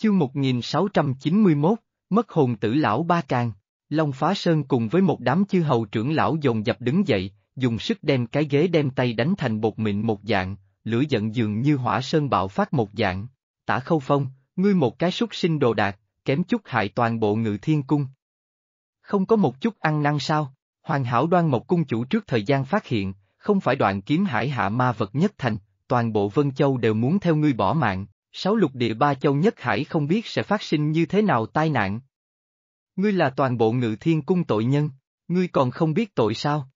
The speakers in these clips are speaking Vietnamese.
Chương 1691, mất hồn tử lão ba càng, Long Phá Sơn cùng với một đám chư hầu trưởng lão dồn dập đứng dậy, dùng sức đem cái ghế đem tay đánh thành bột mịn một dạng, lửa giận dường như hỏa sơn bạo phát một dạng. Tả Khâu Phong, ngươi một cái súc sinh đồ đạc, kém chút hại toàn bộ ngự thiên cung. Không có một chút ăn năn sao, Hoàng hảo đoan một cung chủ trước thời gian phát hiện, không phải đoạn kiếm hải hạ ma vật nhất thành, toàn bộ Vân Châu đều muốn theo ngươi bỏ mạng, sáu lục địa ba châu nhất hải không biết sẽ phát sinh như thế nào tai nạn. Ngươi là toàn bộ ngự thiên cung tội nhân, ngươi còn không biết tội sao?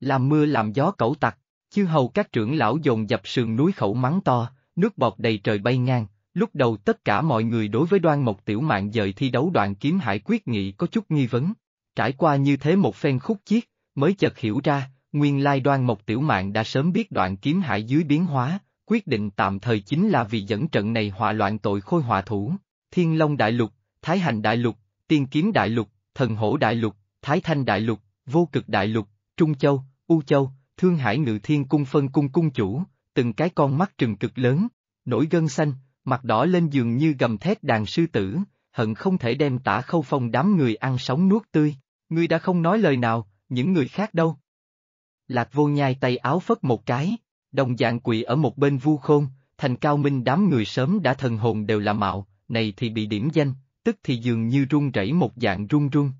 Làm mưa làm gió cẩu tặc, chư hầu các trưởng lão dồn dập sườn núi khẩu mắng to, nước bọt đầy trời bay ngang, lúc đầu tất cả mọi người đối với đoan mộc tiểu mạng dời thi đấu đoạn kiếm hải quyết nghị có chút nghi vấn. Trải qua như thế một phen khúc chiết, mới chợt hiểu ra, nguyên lai đoan mộc tiểu mạng đã sớm biết đoạn kiếm hải dưới biến hóa, quyết định tạm thời chính là vì dẫn trận này họa loạn tội khôi họa thủ, Thiên Long Đại Lục, Thái Hành Đại Lục, Tiên Kiếm Đại Lục, Thần Hổ Đại Lục, Thái Thanh Đại Lục, Vô Cực Đại Lục, Trung Châu, U Châu, Thương Hải Ngự Thiên Cung phân cung cung chủ, từng cái con mắt trừng cực lớn, nổi gân xanh, mặt đỏ lên giường như gầm thét đàn sư tử, hận không thể đem tả khâu phong đám người ăn sống nuốt tươi, ngươi đã không nói lời nào, những người khác đâu. Lạc vô nhai tay áo phất một cái, đồng dạng quỳ ở một bên vu khôn, thành cao minh đám người sớm đã thần hồn đều là mạo, này thì bị điểm danh, tức thì dường như run rẩy một dạng run run.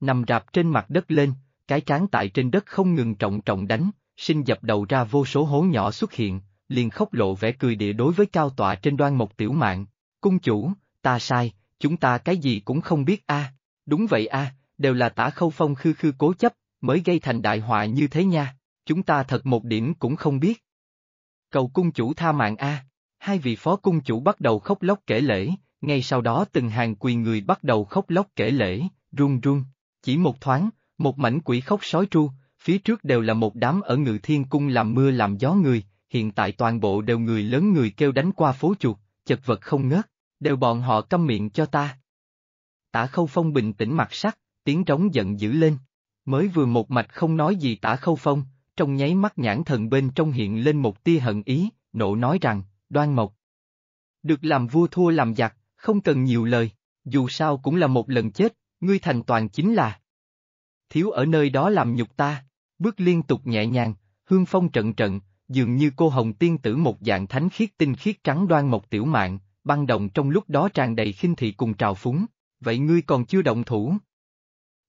Nằm rạp trên mặt đất lên, cái trán tại trên đất không ngừng trọng trọng đánh, sinh dập đầu ra vô số hố nhỏ xuất hiện, liền khóc lộ vẻ cười địa đối với cao tọa trên đoan một tiểu mạng, cung chủ, ta sai, chúng ta cái gì cũng không biết a đúng vậy a đều là tả khâu phong khư khư cố chấp, mới gây thành đại họa như thế nha, chúng ta thật một điểm cũng không biết cầu cung chủ tha mạng a. Hai vị phó cung chủ bắt đầu khóc lóc kể lễ, ngay sau đó từng hàng quỳ người bắt đầu khóc lóc kể lễ, run run. Chỉ một thoáng, một mảnh quỷ khóc sói tru, phía trước đều là một đám ở ngự thiên cung làm mưa làm gió người, hiện tại toàn bộ đều người lớn người kêu đánh qua phố chuột, chật vật không ngớt, đều bọn họ câm miệng cho ta. Tả khâu phong bình tĩnh mặt sắc, tiếng trống giận dữ lên. Mới vừa một mạch không nói gì tả khâu phong, trong nháy mắt nhãn thần bên trong hiện lên một tia hận ý, nộ nói rằng, đoan mộc. Được làm vua thua làm giặc, không cần nhiều lời, dù sao cũng là một lần chết, ngươi thành toàn chính là. Thiếu ở nơi đó làm nhục ta, bước liên tục nhẹ nhàng, hương phong trận trận, dường như cô hồng tiên tử một dạng thánh khiết tinh khiết trắng đoan mộc tiểu mạng, băng động trong lúc đó tràn đầy khinh thị cùng trào phúng, vậy ngươi còn chưa động thủ.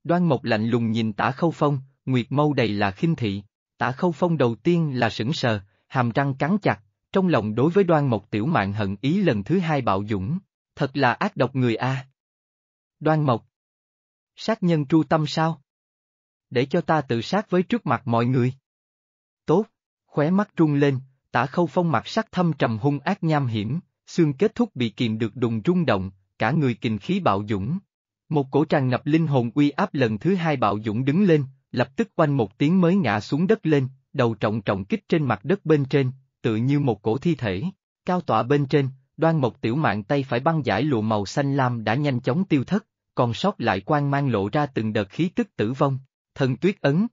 Đoan mộc lạnh lùng nhìn tả khâu phong, nguyệt mâu đầy là khinh thị, Tả khâu phong đầu tiên là sững sờ, hàm răng cắn chặt, trong lòng đối với đoan mộc tiểu mạng hận ý lần thứ hai bạo dũng, thật là ác độc người a. Đoan mộc. Sát nhân tru tâm sao? Để cho ta tự sát với trước mặt mọi người. Tốt, khóe mắt trung lên, tả khâu phong mặt sắc thâm trầm hung ác nham hiểm, xương kết thúc bị kìm được đùng rung động, cả người kình khí bạo dũng. Một cổ tràn ngập linh hồn uy áp lần thứ hai bạo dũng đứng lên, lập tức quanh một tiếng mới ngã xuống đất lên, đầu trọng trọng kích trên mặt đất bên trên, tự như một cổ thi thể. Cao tọa bên trên, đoan một tiểu mạng tay phải băng giải lụa màu xanh lam đã nhanh chóng tiêu thất, còn sót lại quan mang lộ ra từng đợt khí tức tử vong, thần tuyết ấn.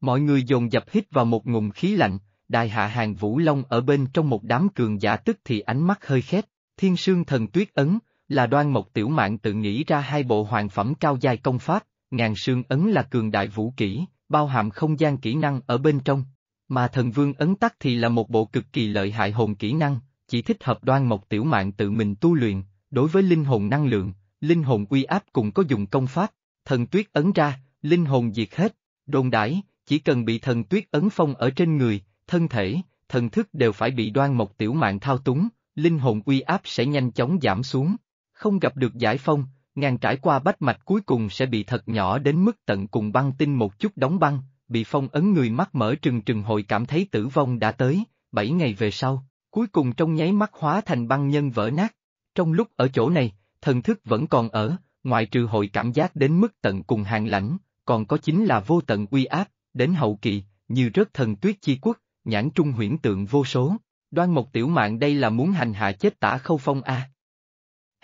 Mọi người dồn dập hít vào một ngụm khí lạnh, đại hạ hàng vũ long ở bên trong một đám cường giả tức thì ánh mắt hơi khép, thiên sương thần tuyết ấn, là đoan mộc tiểu mạng tự nghĩ ra hai bộ hoàng phẩm cao dài công pháp, ngàn sương ấn là cường đại vũ kỹ, bao hàm không gian kỹ năng ở bên trong, mà thần vương ấn tắc thì là một bộ cực kỳ lợi hại hồn kỹ năng, chỉ thích hợp đoan mộc tiểu mạng tự mình tu luyện, đối với linh hồn năng lượng, linh hồn uy áp cũng có dùng công pháp, thần tuyết ấn ra, linh hồn diệt hết, đồn đãi, chỉ cần bị thần tuyết ấn phong ở trên người, thân thể, thần thức đều phải bị đoan mộc tiểu mạng thao túng, linh hồn uy áp sẽ nhanh chóng giảm xuống, không gặp được giải phong, ngang trải qua bách mạch cuối cùng sẽ bị thật nhỏ đến mức tận cùng băng tinh một chút đóng băng, bị phong ấn người mắt mở trừng trừng hồi cảm thấy tử vong đã tới, bảy ngày về sau, cuối cùng trong nháy mắt hóa thành băng nhân vỡ nát. Trong lúc ở chỗ này, thần thức vẫn còn ở, ngoại trừ hồi cảm giác đến mức tận cùng hàng lãnh, còn có chính là vô tận uy áp, đến hậu kỳ, như rớt thần tuyết chi quốc, nhãn trung huyễn tượng vô số. Đoan một tiểu mạng đây là muốn hành hạ chết tả khâu phong A.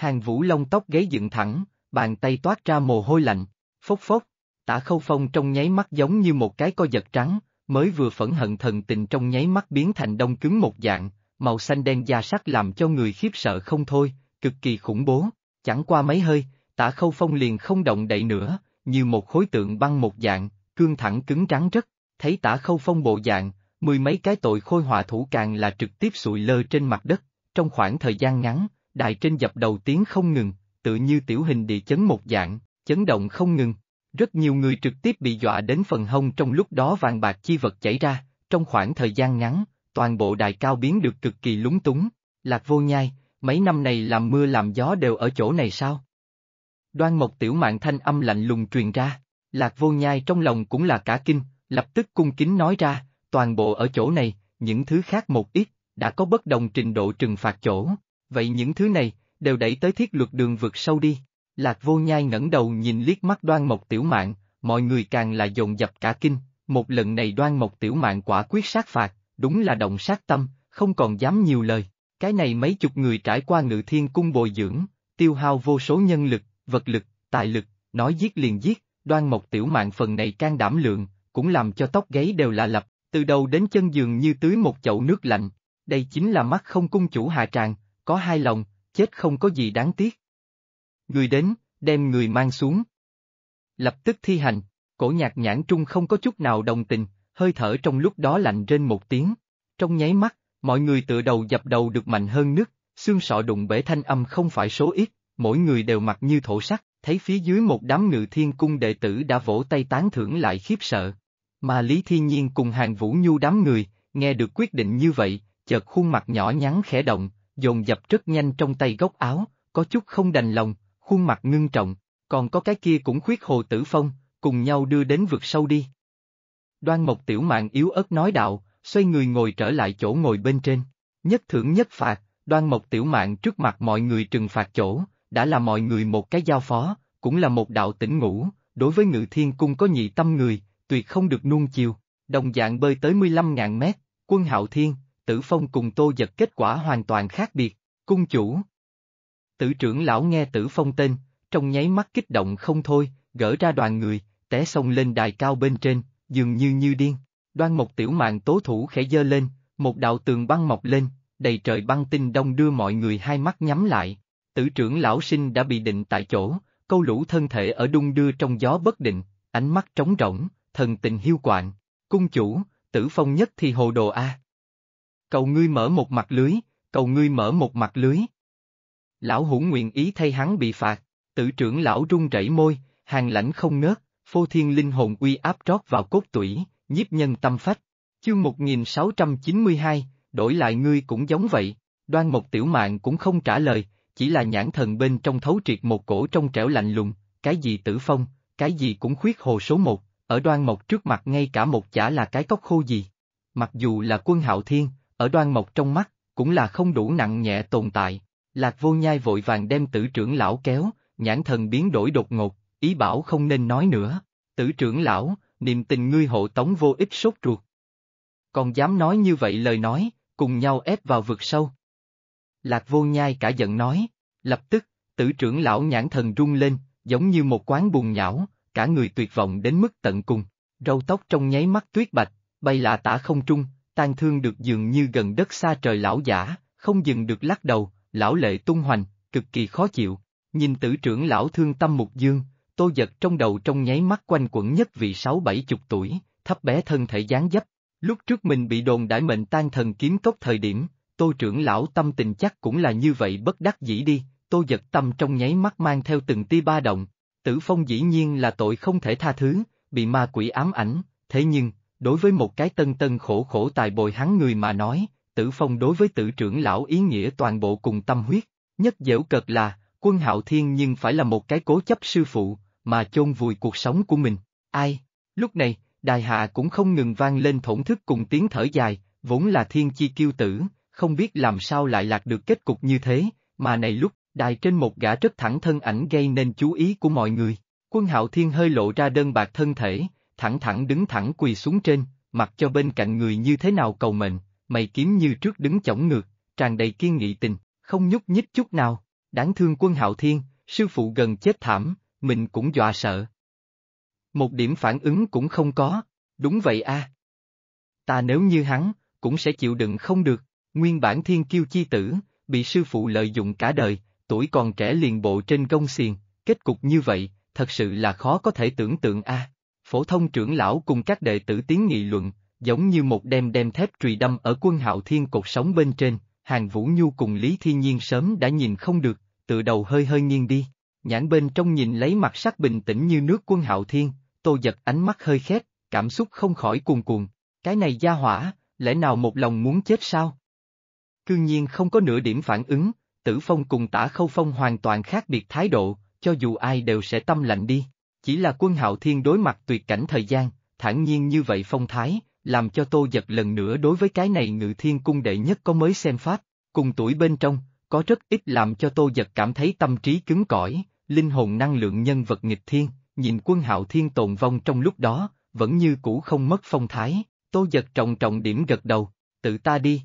Hàng vũ lông tóc gáy dựng thẳng, bàn tay toát ra mồ hôi lạnh, phốc phốc, tả khâu phong trong nháy mắt giống như một cái co giật trắng, mới vừa phẫn hận thần tình trong nháy mắt biến thành đông cứng một dạng, màu xanh đen da sắc làm cho người khiếp sợ không thôi, cực kỳ khủng bố, chẳng qua mấy hơi, tả khâu phong liền không động đậy nữa, như một khối tượng băng một dạng, cương thẳng cứng trắng rất, thấy tả khâu phong bộ dạng, mười mấy cái tội khôi hòa thủ càng là trực tiếp sụi lơ trên mặt đất, trong khoảng thời gian ngắn, đài trên dập đầu tiếng không ngừng, tự như tiểu hình địa chấn một dạng, chấn động không ngừng. Rất nhiều người trực tiếp bị dọa đến phần hông trong lúc đó vàng bạc chi vật chảy ra, trong khoảng thời gian ngắn, toàn bộ đài cao biến được cực kỳ lúng túng. Lạc vô nhai, mấy năm này làm mưa làm gió đều ở chỗ này sao? Đoan mộc tiểu mạng thanh âm lạnh lùng truyền ra, lạc vô nhai trong lòng cũng là cả kinh, lập tức cung kính nói ra, toàn bộ ở chỗ này, những thứ khác một ít, đã có bất đồng trình độ trừng phạt chỗ vậy những thứ này, đều đẩy tới thiết luật đường vượt sâu đi. Lạc vô nhai ngẩng đầu nhìn liếc mắt đoan mộc tiểu mạng, mọi người càng là dồn dập cả kinh, một lần này đoan mộc tiểu mạng quả quyết sát phạt, đúng là động sát tâm, không còn dám nhiều lời. Cái này mấy chục người trải qua ngự thiên cung bồi dưỡng, tiêu hao vô số nhân lực, vật lực, tài lực, nói giết liền giết, đoan mộc tiểu mạng phần này can đảm lượng, cũng làm cho tóc gáy đều là lập, từ đầu đến chân giường như tưới một chậu nước lạnh. Đây chính là mắt không cung chủ hạ tràng, có hai lòng, chết không có gì đáng tiếc. Người đến, đem người mang xuống. Lập tức thi hành, cổ nhạc nhãn trung không có chút nào đồng tình, hơi thở trong lúc đó lạnh trên một tiếng. Trong nháy mắt, mọi người tựa đầu dập đầu được mạnh hơn nước, xương sọ đụng bể thanh âm không phải số ít, mỗi người đều mặc như thổ sắc, thấy phía dưới một đám ngự thiên cung đệ tử đã vỗ tay tán thưởng lại khiếp sợ. Mà Lý Thiên Nhiên cùng hàng vũ nhu đám người, nghe được quyết định như vậy, chợt khuôn mặt nhỏ nhắn khẽ động, dồn dập rất nhanh trong tay góc áo, có chút không đành lòng, khuôn mặt ngưng trọng, còn có cái kia cũng khuyết hồ tử phong, cùng nhau đưa đến vực sâu đi. Đoan Mộc Tiểu Mạng yếu ớt nói đạo, xoay người ngồi trở lại chỗ ngồi bên trên, nhất thưởng nhất phạt, Đoan Mộc Tiểu Mạng trước mặt mọi người trừng phạt chỗ, đã là mọi người một cái giao phó, cũng là một đạo tỉnh ngủ, đối với ngự thiên cung có nhị tâm người, tuyệt không được nuông chiều, đồng dạng bơi tới 15.000 mét, quân hạo thiên, Tử Phong cùng Tô Giật kết quả hoàn toàn khác biệt, cung chủ. Tử trưởng lão nghe Tử Phong tên, trong nháy mắt kích động không thôi, gỡ ra đoàn người, té sông lên đài cao bên trên, dường như như điên. Đoan một tiểu mạng tố thủ khẽ dơ lên, một đạo tường băng mọc lên, đầy trời băng tinh đông đưa mọi người hai mắt nhắm lại. Tử trưởng lão sinh đã bị định tại chỗ, câu lũ thân thể ở đung đưa trong gió bất định, ánh mắt trống rỗng, thần tình hiu quạnh. Cung chủ, tử phong nhất thì hồ đồ a cầu ngươi mở một mặt lưới, cầu ngươi mở một mặt lưới. Lão hủ nguyện ý thay hắn bị phạt, tử trưởng lão run rẩy môi, hàng lãnh không ngớt, phô thiên linh hồn uy áp trót vào cốt tủy, nhiếp nhân tâm phách. Chương 1692, đổi lại ngươi cũng giống vậy, đoan một tiểu mạng cũng không trả lời, chỉ là nhãn thần bên trong thấu triệt một cổ trong trẻo lạnh lùng, cái gì tử phong, cái gì cũng khuyết hồ số một, ở đoan mộc trước mặt ngay cả một chả là cái cốc khô gì. Mặc dù là quân hạo thiên, ở đoan mộc trong mắt, cũng là không đủ nặng nhẹ tồn tại. Lạc vô nhai vội vàng đem tử trưởng lão kéo, nhãn thần biến đổi đột ngột, ý bảo không nên nói nữa. Tử trưởng lão, niềm tình ngươi hộ tống vô ích sốt ruột. Còn dám nói như vậy lời nói, cùng nhau ép vào vực sâu. Lạc vô nhai cả giận nói, lập tức, tử trưởng lão nhãn thần rung lên, giống như một quán bùn nhão, cả người tuyệt vọng đến mức tận cùng, râu tóc trong nháy mắt tuyết bạch, bay lạ tả không trung, tang thương được dường như gần đất xa trời lão giả, không dừng được lắc đầu, lão lệ tung hoành, cực kỳ khó chịu. Nhìn tử trưởng lão thương tâm mục dương, tô giật trong đầu trong nháy mắt quanh quẩn nhất vị sáu bảy chục tuổi, thấp bé thân thể dáng dấp. Lúc trước mình bị đồn đại mệnh tan thần kiếm cốc thời điểm, tô trưởng lão tâm tình chắc cũng là như vậy bất đắc dĩ đi, tô giật tâm trong nháy mắt mang theo từng tia ba động. Tử phong dĩ nhiên là tội không thể tha thứ, bị ma quỷ ám ảnh, thế nhưng, đối với một cái tân tân khổ khổ tài bồi hắn người mà nói, tử phong đối với tử trưởng lão ý nghĩa toàn bộ cùng tâm huyết, nhất dễu cợt là, quân hạo thiên nhưng phải là một cái cố chấp sư phụ, mà chôn vùi cuộc sống của mình, ai, lúc này, đài hạ cũng không ngừng vang lên thổn thức cùng tiếng thở dài, vốn là thiên chi kiêu tử, không biết làm sao lại lạc được kết cục như thế, mà này lúc, đài trên một gã rất thẳng thân ảnh gây nên chú ý của mọi người. Quân hạo thiên hơi lộ ra đơn bạc thân thể, thẳng thẳng đứng thẳng quỳ xuống trên, mặc cho bên cạnh người như thế nào cầu mệnh, mày kiếm như trước đứng chổng ngược, tràn đầy kiên nghị tình, không nhúc nhích chút nào, đáng thương quân hạo thiên, sư phụ gần chết thảm, mình cũng dọa sợ. Một điểm phản ứng cũng không có, đúng vậy a. Ta nếu như hắn, cũng sẽ chịu đựng không được, nguyên bản thiên kiêu chi tử, bị sư phụ lợi dụng cả đời, tuổi còn trẻ liền bộ trên gông xiềng, kết cục như vậy, thật sự là khó có thể tưởng tượng a phổ thông trưởng lão cùng các đệ tử tiến nghị luận, giống như một đem đem thép trùy đâm ở quân hạo thiên cột sống bên trên, hàng Vũ Nhu cùng Lý Thiên Nhiên sớm đã nhìn không được, tự đầu hơi hơi nghiêng đi, nhãn bên trong nhìn lấy mặt sắc bình tĩnh như nước quân hạo thiên, tô giật ánh mắt hơi khép, cảm xúc không khỏi cuồn cuộn, cái này gia hỏa, lẽ nào một lòng muốn chết sao? Cương nhiên không có nửa điểm phản ứng, tử phong cùng tả khâu phong hoàn toàn khác biệt thái độ, cho dù ai đều sẽ tâm lạnh đi. Chỉ là quân hạo thiên đối mặt tuyệt cảnh thời gian, thản nhiên như vậy phong thái, làm cho tô giật lần nữa đối với cái này ngự thiên cung đệ nhất có mới xem pháp, cùng tuổi bên trong, có rất ít làm cho tô giật cảm thấy tâm trí cứng cỏi, linh hồn năng lượng nhân vật nghịch thiên, nhìn quân hạo thiên tồn vong trong lúc đó, vẫn như cũ không mất phong thái, tô giật trọng trọng điểm gật đầu, tự ta đi.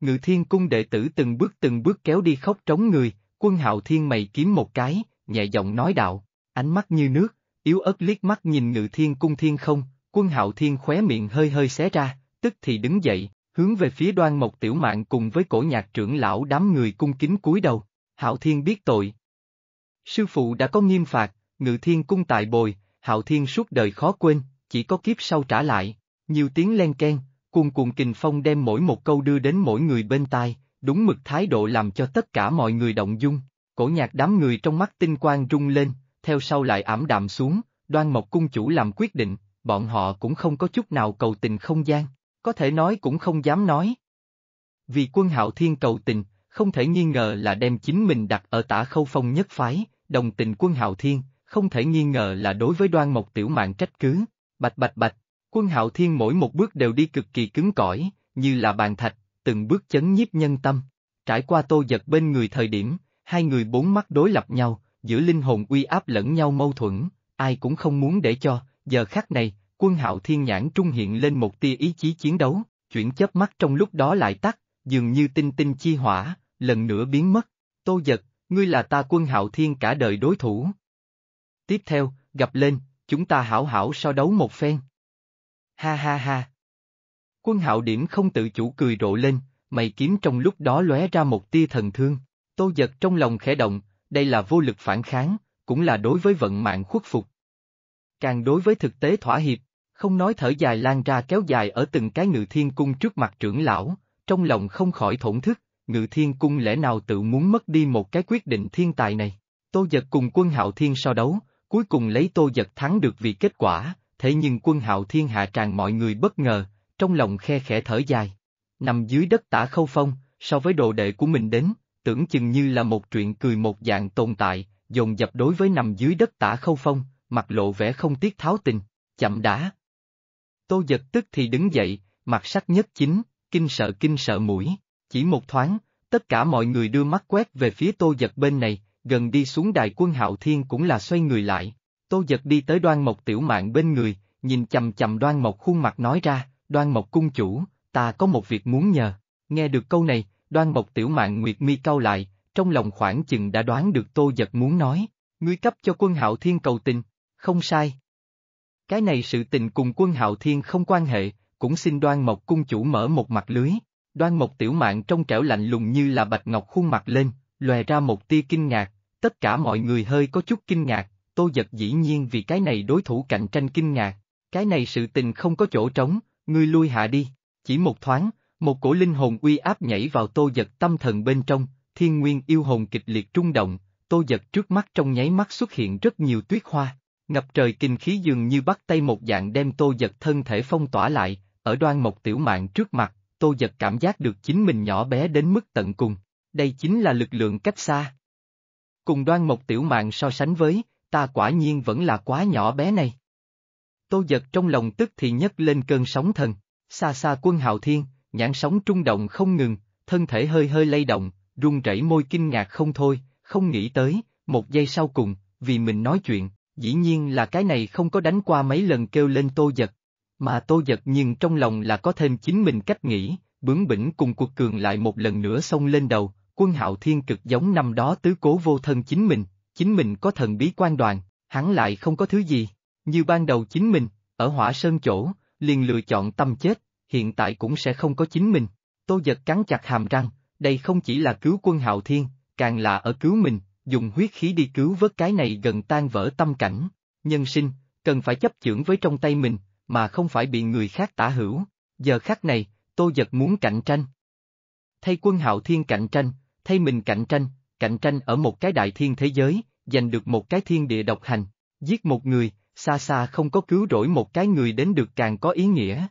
Ngự thiên cung đệ tử từng bước từng bước kéo đi khóc trống người, quân hạo thiên mày kiếm một cái, nhẹ giọng nói đạo, ánh mắt như nước, yếu ớt liếc mắt nhìn ngự thiên cung thiên không, quân hạo thiên khóe miệng hơi hơi xé ra, tức thì đứng dậy, hướng về phía đoan mộc tiểu mạng cùng với cổ nhạc trưởng lão đám người cung kính cúi đầu, hạo thiên biết tội. Sư phụ đã có nghiêm phạt, ngự thiên cung tại bồi, hạo thiên suốt đời khó quên, chỉ có kiếp sau trả lại, nhiều tiếng len ken, cuồn cuộn kình phong đem mỗi một câu đưa đến mỗi người bên tai, đúng mực thái độ làm cho tất cả mọi người động dung, cổ nhạc đám người trong mắt tinh quang rung lên, theo sau lại ảm đạm xuống, đoan mộc cung chủ làm quyết định, bọn họ cũng không có chút nào cầu tình không gian, có thể nói cũng không dám nói. Vì quân hạo thiên cầu tình, không thể nghi ngờ là đem chính mình đặt ở tả khâu phong nhất phái, đồng tình quân hạo thiên, không thể nghi ngờ là đối với đoan mộc tiểu mạng trách cứ, bạch bạch bạch, quân hạo thiên mỗi một bước đều đi cực kỳ cứng cỏi, như là bàn thạch, từng bước chấn nhiếp nhân tâm. Trải qua tô giật bên người thời điểm, hai người bốn mắt đối lập nhau, giữa linh hồn uy áp lẫn nhau mâu thuẫn, ai cũng không muốn để cho, giờ khắc này, quân hạo thiên nhãn trung hiện lên một tia ý chí chiến đấu, chuyển chớp mắt trong lúc đó lại tắt, dường như tinh tinh chi hỏa, lần nữa biến mất, tô giật, ngươi là ta quân hạo thiên cả đời đối thủ. Tiếp theo, gặp lên, chúng ta hảo hảo so đấu một phen. Ha ha ha. Quân hạo điểm không tự chủ cười rộ lên, mày kiếm trong lúc đó lóe ra một tia thần thương, tô giật trong lòng khẽ động, đây là vô lực phản kháng, cũng là đối với vận mạng khuất phục. Càng đối với thực tế thỏa hiệp, không nói thở dài lan ra kéo dài ở từng cái ngự thiên cung trước mặt trưởng lão, trong lòng không khỏi thổn thức, ngự thiên cung lẽ nào tự muốn mất đi một cái quyết định thiên tài này. Tô giật cùng quân hạo thiên so đấu, cuối cùng lấy tô giật thắng được vì kết quả, thế nhưng quân hạo thiên hạ tràn mọi người bất ngờ, trong lòng khe khẽ thở dài. Nằm dưới đất tả khâu phong, so với đồ đệ của mình đến, tưởng chừng như là một chuyện cười một dạng tồn tại, dồn dập đối với nằm dưới đất tả khâu phong, mặt lộ vẻ không tiếc tháo tình, chậm đã. Tô giật tức thì đứng dậy, mặt sắc nhất chính, kinh sợ kinh sợ mũi, chỉ một thoáng, tất cả mọi người đưa mắt quét về phía tô giật bên này, gần đi xuống đài quân hạo thiên cũng là xoay người lại, tô giật đi tới đoan mộc tiểu mạng bên người, nhìn chầm chầm đoan mộc khuôn mặt nói ra, đoan mộc cung chủ, ta có một việc muốn nhờ, nghe được câu này, đoan mộc tiểu mạng nguyệt mi cau lại, trong lòng khoảng chừng đã đoán được tô giật muốn nói, ngươi cấp cho quân hạo thiên cầu tình, không sai. Cái này sự tình cùng quân hạo thiên không quan hệ, cũng xin đoan mộc cung chủ mở một mặt lưới, đoan mộc tiểu mạng trong trẻo lạnh lùng như là bạch ngọc khuôn mặt lên, lòe ra một tia kinh ngạc, tất cả mọi người hơi có chút kinh ngạc, tô giật dĩ nhiên vì cái này đối thủ cạnh tranh kinh ngạc, cái này sự tình không có chỗ trống, ngươi lui hạ đi, chỉ một thoáng, một cổ linh hồn uy áp nhảy vào tô giật tâm thần bên trong, thiên nguyên yêu hồn kịch liệt trung động, tô giật trước mắt trong nháy mắt xuất hiện rất nhiều tuyết hoa. Ngập trời kinh khí dường như bắt tay một dạng đem tô giật thân thể phong tỏa lại, ở đoan một tiểu mạng trước mặt, tô giật cảm giác được chính mình nhỏ bé đến mức tận cùng. Đây chính là lực lượng cách xa. Cùng đoan một tiểu mạng so sánh với, ta quả nhiên vẫn là quá nhỏ bé này. Tô giật trong lòng tức thì nhấc lên cơn sóng thần, xa xa quân hào thiên, nhãn sóng trung động không ngừng, thân thể hơi hơi lay động, run rẩy môi kinh ngạc không thôi, không nghĩ tới, một giây sau cùng, vì mình nói chuyện, dĩ nhiên là cái này không có đánh qua mấy lần kêu lên tô giật. Mà tô giật nhưng trong lòng là có thêm chính mình cách nghĩ, bướng bỉnh cùng cuộc cường lại một lần nữa xông lên đầu, quân hạo thiên cực giống năm đó tứ cố vô thân chính mình, chính mình có thần bí quan đoàn, hắn lại không có thứ gì, như ban đầu chính mình, ở hỏa sơn chỗ, liền lựa chọn tâm chết, hiện tại cũng sẽ không có chính mình. Tô giật cắn chặt hàm răng, đây không chỉ là cứu quân hạo thiên, càng là ở cứu mình, dùng huyết khí đi cứu vớt cái này gần tan vỡ tâm cảnh. Nhân sinh, cần phải chấp chưởng với trong tay mình, mà không phải bị người khác tả hữu. Giờ khắc này, Tô Giật muốn cạnh tranh. Thay quân hạo thiên cạnh tranh, thay mình cạnh tranh, cạnh tranh ở một cái đại thiên thế giới, giành được một cái thiên địa độc hành, giết một người, xa xa không có cứu rỗi một cái người đến được càng có ý nghĩa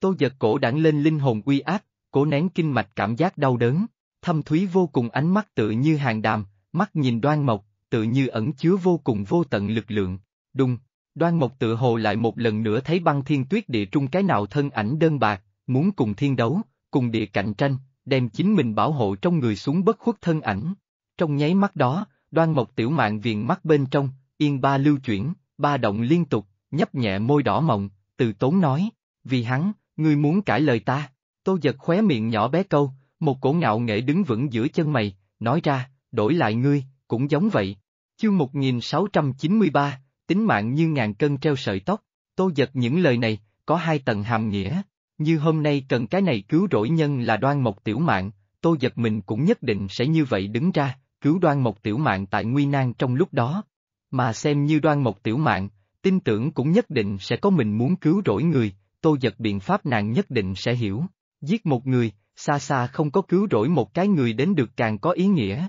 tôi giật cổ đảng lên linh hồn uy áp, cố nén kinh mạch cảm giác đau đớn, thâm thúy vô cùng ánh mắt tự như hàng đàm, mắt nhìn đoan mộc, tự như ẩn chứa vô cùng vô tận lực lượng, đùng, đoan mộc tự hồ lại một lần nữa thấy băng thiên tuyết địa trung cái nào thân ảnh đơn bạc, muốn cùng thiên đấu, cùng địa cạnh tranh, đem chính mình bảo hộ trong người xuống bất khuất thân ảnh. Trong nháy mắt đó, đoan mộc tiểu mạng viền mắt bên trong, yên ba lưu chuyển, ba động liên tục, nhấp nhẹ môi đỏ mộng, từ tốn nói, vì hắn, Ngươi muốn cãi lời ta? Tô giật khóe miệng nhỏ bé câu, một cổ ngạo nghệ đứng vững giữa chân mày, nói ra, đổi lại ngươi, cũng giống vậy. Chương 1693, tính mạng như ngàn cân treo sợi tóc, tô giật những lời này, có hai tầng hàm nghĩa, như hôm nay cần cái này cứu rỗi nhân là đoan một tiểu mạng, tô giật mình cũng nhất định sẽ như vậy đứng ra, cứu đoan một tiểu mạng tại nguy nan trong lúc đó. Mà xem như đoan một tiểu mạng, tin tưởng cũng nhất định sẽ có mình muốn cứu rỗi người, tô giật biện pháp nàng nhất định sẽ hiểu. Giết một người, xa xa không có cứu rỗi một cái người đến được càng có ý nghĩa.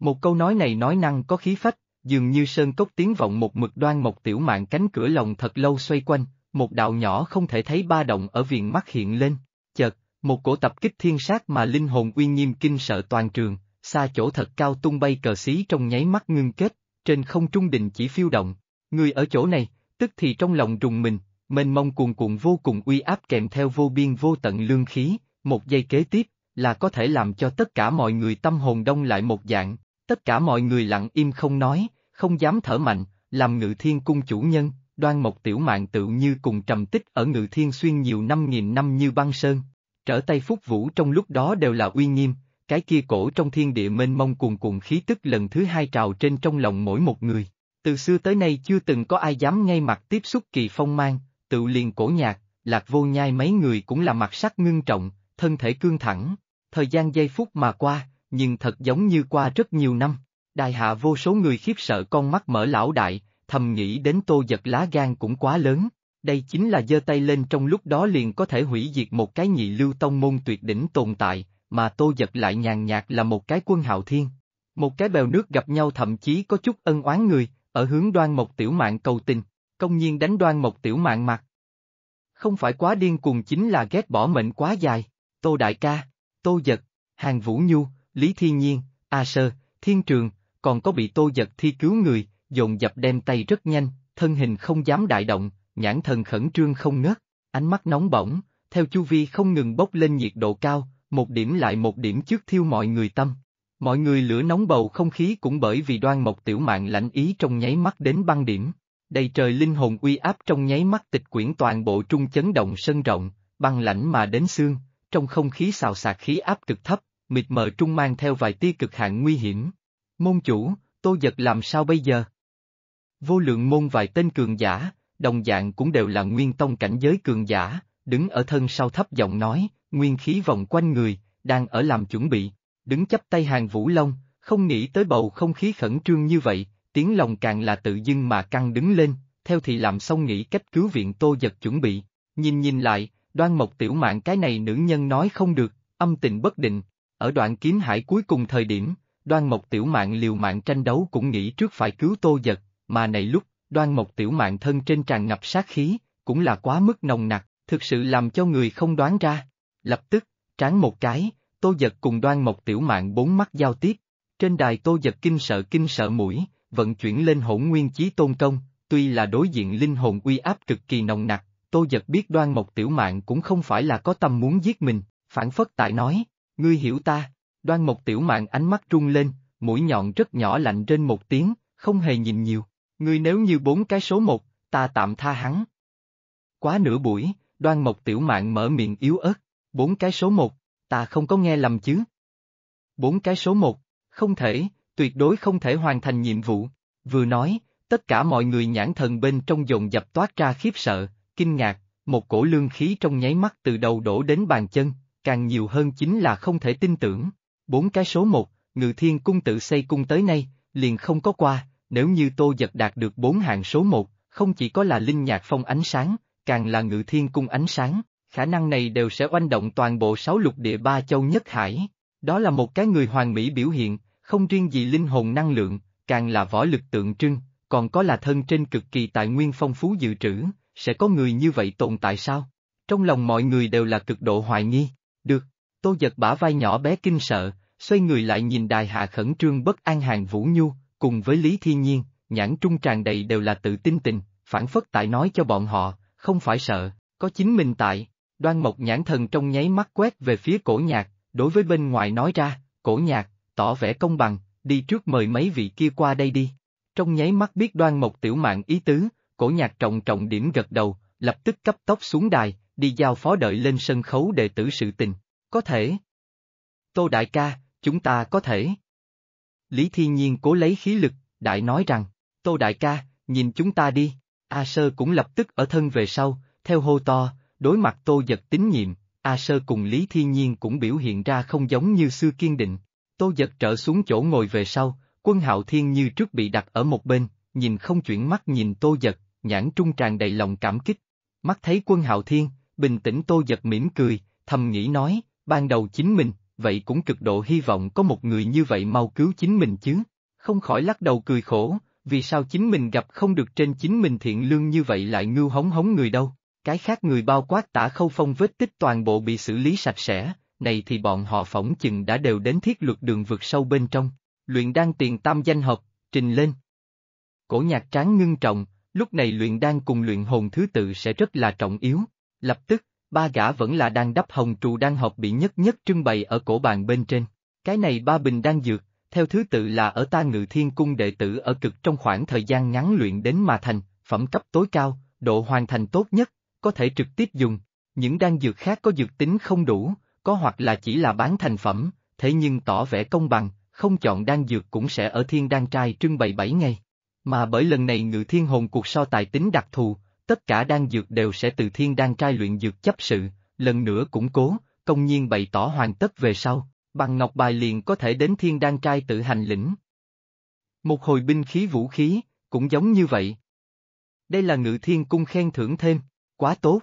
Một câu nói này nói năng có khí phách, dường như sơn cốc tiếng vọng một mực đoan một tiểu mạng cánh cửa lòng thật lâu xoay quanh, một đạo nhỏ không thể thấy ba động ở viền mắt hiện lên, chợt, một cổ tập kích thiên sát mà linh hồn uy nghiêm kinh sợ toàn trường, xa chỗ thật cao tung bay cờ xí trong nháy mắt ngưng kết, trên không trung đình chỉ phiêu động, người ở chỗ này, tức thì trong lòng rùng mình, mênh mông cuồn cuộn vô cùng uy áp kèm theo vô biên vô tận lương khí, một giây kế tiếp, là có thể làm cho tất cả mọi người tâm hồn đông lại một dạng, tất cả mọi người lặng im không nói, không dám thở mạnh, làm ngự thiên cung chủ nhân, đoan một tiểu mạng tự như cùng trầm tích ở ngự thiên xuyên nhiều năm nghìn năm như băng sơn, trở tay phúc vũ trong lúc đó đều là uy nghiêm, cái kia cổ trong thiên địa mênh mông cuồn cuộn khí tức lần thứ hai trào trên trong lòng mỗi một người. Từ xưa tới nay chưa từng có ai dám ngay mặt tiếp xúc kỳ phong mang, tự liền cổ nhạc, lạc vô nhai mấy người cũng là mặt sắc ngưng trọng, thân thể cương thẳng, thời gian giây phút mà qua, nhưng thật giống như qua rất nhiều năm, đại hạ vô số người khiếp sợ con mắt mở lão đại, thầm nghĩ đến tô giật lá gan cũng quá lớn, đây chính là giơ tay lên trong lúc đó liền có thể hủy diệt một cái nhị lưu tông môn tuyệt đỉnh tồn tại, mà tô giật lại nhàn nhạt là một cái quân hạo thiên. Một cái bèo nước gặp nhau thậm chí có chút ân oán người, ở hướng đoan một tiểu mạng cầu tình, công nhiên đánh đoan một tiểu mạng mặt. Không phải quá điên cuồng chính là ghét bỏ mệnh quá dài, Tô Đại Ca, Tô Giật, Hàng Vũ Nhu, Lý Thiên Nhiên, A Sơ, Thiên Trường, còn có bị Tô Giật thi cứu người, dồn dập đem tay rất nhanh, thân hình không dám đại động, nhãn thần khẩn trương không ngớt, ánh mắt nóng bỏng, theo chu vi không ngừng bốc lên nhiệt độ cao, một điểm lại một điểm trước thiêu mọi người tâm. Mọi người lửa nóng bầu không khí cũng bởi vì đoan mộc tiểu mạng lãnh ý trong nháy mắt đến băng điểm, đầy trời linh hồn uy áp trong nháy mắt tịch quyển toàn bộ trung chấn động sân rộng, băng lãnh mà đến xương, trong không khí xào xạc khí áp cực thấp, mịt mờ trung mang theo vài tia cực hạn nguy hiểm. Môn chủ, tô giật làm sao bây giờ? Vô lượng môn vài tên cường giả, đồng dạng cũng đều là nguyên tông cảnh giới cường giả, đứng ở thân sau thấp giọng nói, nguyên khí vòng quanh người, đang ở làm chuẩn bị, đứng chấp tay hàng vũ lông, không nghĩ tới bầu không khí khẩn trương như vậy, tiếng lòng càng là tự dưng mà căng đứng lên, theo thì làm xong nghĩ cách cứu viện tô giật chuẩn bị, nhìn nhìn lại, đoan mộc tiểu mạng cái này nữ nhân nói không được, âm tình bất định, ở đoạn kiếm hải cuối cùng thời điểm, đoan mộc tiểu mạng liều mạng tranh đấu cũng nghĩ trước phải cứu tô giật, mà này lúc, đoan mộc tiểu mạng thân trên tràn ngập sát khí, cũng là quá mức nồng nặc, thực sự làm cho người không đoán ra. Lập tức, tráng một cái, tô giật cùng đoan mộc tiểu mạng bốn mắt giao tiếp, trên đài tô giật kinh sợ kinh sợ mũi, vận chuyển lên hỗn nguyên chí tôn công, tuy là đối diện linh hồn uy áp cực kỳ nồng nặc, tô giật biết đoan mộc tiểu mạng cũng không phải là có tâm muốn giết mình, phản phất tại nói, ngươi hiểu ta, đoan mộc tiểu mạng ánh mắt rung lên, mũi nhọn rất nhỏ lạnh trên một tiếng, không hề nhìn nhiều, ngươi nếu như bốn cái số một, ta tạm tha hắn. Quá nửa buổi, đoan mộc tiểu mạng mở miệng yếu ớt, bốn cái số một, ta không có nghe lầm chứ. Bốn cái số một, không thể, tuyệt đối không thể hoàn thành nhiệm vụ. Vừa nói, tất cả mọi người nhãn thần bên trong dồn dập toát ra khiếp sợ, kinh ngạc, một cổ lương khí trong nháy mắt từ đầu đổ đến bàn chân, càng nhiều hơn chính là không thể tin tưởng. Bốn cái số một, ngự thiên cung tự xây cung tới nay, liền không có qua, nếu như tô giật đạt được bốn hạng số một, không chỉ có là linh nhạc phong ánh sáng, càng là ngự thiên cung ánh sáng, khả năng này đều sẽ oanh động toàn bộ sáu lục địa ba châu nhất hải. Đó là một cái người hoàn mỹ biểu hiện, không riêng gì linh hồn năng lượng, càng là võ lực tượng trưng, còn có là thân trên cực kỳ tài nguyên phong phú dự trữ, sẽ có người như vậy tồn tại sao? Trong lòng mọi người đều là cực độ hoài nghi. Được, tô giật bả vai nhỏ bé kinh sợ, xoay người lại nhìn đài hạ khẩn trương bất an hàng Vũ Nhu, cùng với Lý Thiên Nhiên, nhãn trung tràn đầy đều là tự tin tình, phản phất tại nói cho bọn họ, không phải sợ, có chính mình tại. Đoan Mộc nhãn thần trong nháy mắt quét về phía cổ nhạc, đối với bên ngoài nói ra, cổ nhạc, tỏ vẻ công bằng, đi trước mời mấy vị kia qua đây đi. Trong nháy mắt biết đoan một tiểu mạng ý tứ, cổ nhạc trọng trọng điểm gật đầu, lập tức cấp tốc xuống đài, đi giao phó đợi lên sân khấu đệ tử sự tình. Có thể. Tô đại ca, chúng ta có thể. Lý Thiên Nhiên cố lấy khí lực, đại nói rằng, Tô đại ca, nhìn chúng ta đi. A Sơ cũng lập tức ở thân về sau, theo hô to, đối mặt Tô giật tín nhiệm, A Sơ cùng Lý Thiên Nhiên cũng biểu hiện ra không giống như xưa kiên định, Tô giật trở xuống chỗ ngồi về sau, quân hạo thiên như trước bị đặt ở một bên, nhìn không chuyển mắt nhìn tô giật, nhãn trung tràn đầy lòng cảm kích. Mắt thấy quân hạo thiên, bình tĩnh tô giật mỉm cười, thầm nghĩ nói, ban đầu chính mình, vậy cũng cực độ hy vọng có một người như vậy mau cứu chính mình chứ. Không khỏi lắc đầu cười khổ, vì sao chính mình gặp không được trên chính mình thiện lương như vậy lại ngưu hống hống người đâu. Cái khác người bao quát tả khâu phong vết tích toàn bộ bị xử lý sạch sẽ, này thì bọn họ phỏng chừng đã đều đến thiết luật đường vượt sâu bên trong, luyện đan tiền tam danh hợp, trình lên. Cổ nhạc tráng ngưng trọng, lúc này luyện đan cùng luyện hồn thứ tự sẽ rất là trọng yếu, lập tức, ba gã vẫn là đang đắp hồng trù đan học bị nhất nhất trưng bày ở cổ bàn bên trên, cái này ba bình đan dược, theo thứ tự là ở ta ngự thiên cung đệ tử ở cực trong khoảng thời gian ngắn luyện đến mà thành, phẩm cấp tối cao, độ hoàn thành tốt nhất, có thể trực tiếp dùng, những đan dược khác có dược tính không đủ, có hoặc là chỉ là bán thành phẩm, thế nhưng tỏ vẻ công bằng, không chọn đan dược cũng sẽ ở thiên đan trai trưng bày 7 ngày. Mà bởi lần này ngự thiên hồn cuộc so tài tính đặc thù, tất cả đan dược đều sẽ từ thiên đan trai luyện dược chấp sự, lần nữa củng cố, công nhiên bày tỏ hoàn tất về sau, bằng ngọc bài liền có thể đến thiên đan trai tự hành lĩnh. Một hồi binh khí vũ khí, cũng giống như vậy. Đây là ngự thiên cung khen thưởng thêm, quá tốt.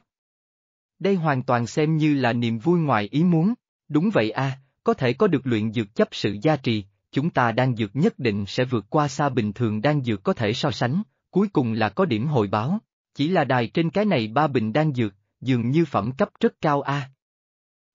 Đây hoàn toàn xem như là niềm vui ngoài ý muốn. Đúng vậy a, có thể có được luyện dược chấp sự gia trì, chúng ta đang dược nhất định sẽ vượt qua xa bình thường đang dược có thể so sánh, cuối cùng là có điểm hồi báo. Chỉ là đài trên cái này ba bình đang dược, dường như phẩm cấp rất cao a.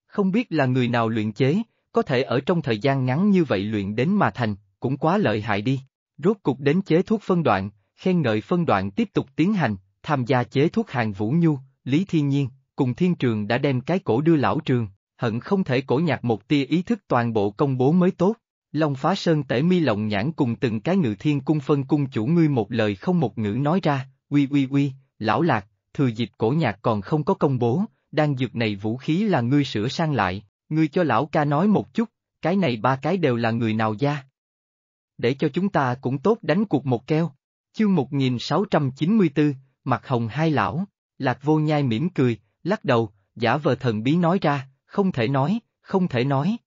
Không biết là người nào luyện chế, có thể ở trong thời gian ngắn như vậy luyện đến mà thành, cũng quá lợi hại đi. Rốt cục đến chế thuốc phân đoạn, khen ngợi phân đoạn tiếp tục tiến hành, tham gia chế thuốc hàng Vũ Nhu, Lý Thiên Nhiên, cùng thiên trường đã đem cái cổ đưa lão trường, hận không thể cổ nhạc một tia ý thức toàn bộ công bố mới tốt. Long phá sơn tể mi lộng nhãn cùng từng cái ngự thiên cung phân cung chủ ngươi một lời không một ngữ nói ra, uy uy uy, lão lạc, thừa dịp cổ nhạc còn không có công bố, đang dược này vũ khí là ngươi sửa sang lại, ngươi cho lão ca nói một chút, cái này ba cái đều là người nào gia. Để cho chúng ta cũng tốt đánh cuộc một keo. Chương 1694, mặt hồng hai lão, lạc vô nhai mỉm cười, lắc đầu, giả vờ thần bí nói ra, không thể nói, không thể nói.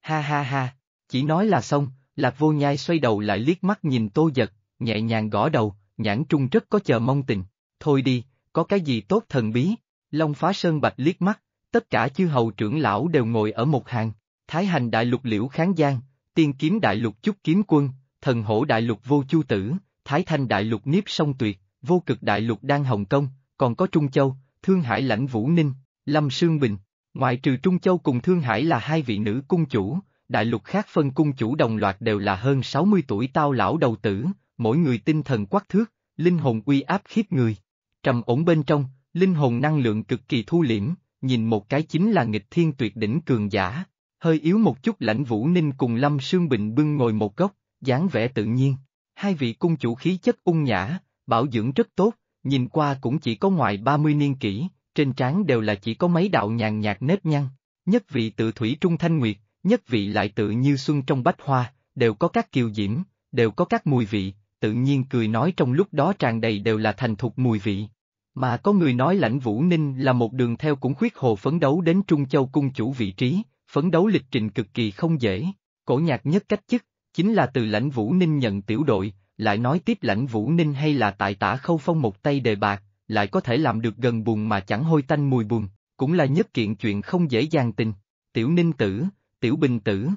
Ha ha ha, chỉ nói là xong, lạc vô nhai xoay đầu lại liếc mắt nhìn tô giật, nhẹ nhàng gõ đầu, nhãn trung rất có chờ mong tình, thôi đi, có cái gì tốt thần bí, Long phá sơn bạch liếc mắt, tất cả chư hầu trưởng lão đều ngồi ở một hàng, thái hành đại lục liễu kháng giang, tiên kiếm đại lục chúc kiếm quân, thần hổ đại lục vô chu tử, thái thanh đại lục niếp sông tuyệt, vô cực đại lục đang Hồng công, còn có Trung Châu, Thương Hải lãnh Vũ Ninh, Lâm Sương Bình, ngoại trừ Trung Châu cùng Thương Hải là hai vị nữ cung chủ, đại lục khác phân cung chủ đồng loạt đều là hơn 60 tuổi tao lão đầu tử, mỗi người tinh thần quắc thước, linh hồn uy áp khiếp người. Trầm ổn bên trong, linh hồn năng lượng cực kỳ thu liễm, nhìn một cái chính là nghịch thiên tuyệt đỉnh cường giả, hơi yếu một chút lãnh Vũ Ninh cùng Lâm Sương Bình bưng ngồi một góc, dáng vẻ tự nhiên. Hai vị cung chủ khí chất ung nhã, bảo dưỡng rất tốt, nhìn qua cũng chỉ có ngoài 30 niên kỷ, trên trán đều là chỉ có mấy đạo nhàn nhạt nếp nhăn, nhất vị tự thủy trung thanh nguyệt, nhất vị lại tự như xuân trong bách hoa, đều có các kiều diễm, đều có các mùi vị, tự nhiên cười nói trong lúc đó tràn đầy đều là thành thục mùi vị. Mà có người nói lãnh Vũ Ninh là một đường theo cũng khuyết hồ phấn đấu đến Trung Châu cung chủ vị trí, phấn đấu lịch trình cực kỳ không dễ, cổ nhạc nhất cách chức, chính là từ lãnh Vũ Ninh nhận tiểu đội, lại nói tiếp lãnh Vũ Ninh hay là tại tả khâu phong một tay đề bạc, lại có thể làm được gần buồn mà chẳng hôi tanh mùi buồn, cũng là nhất kiện chuyện không dễ dàng tình. Tiểu Ninh tử, Tiểu Bình tử.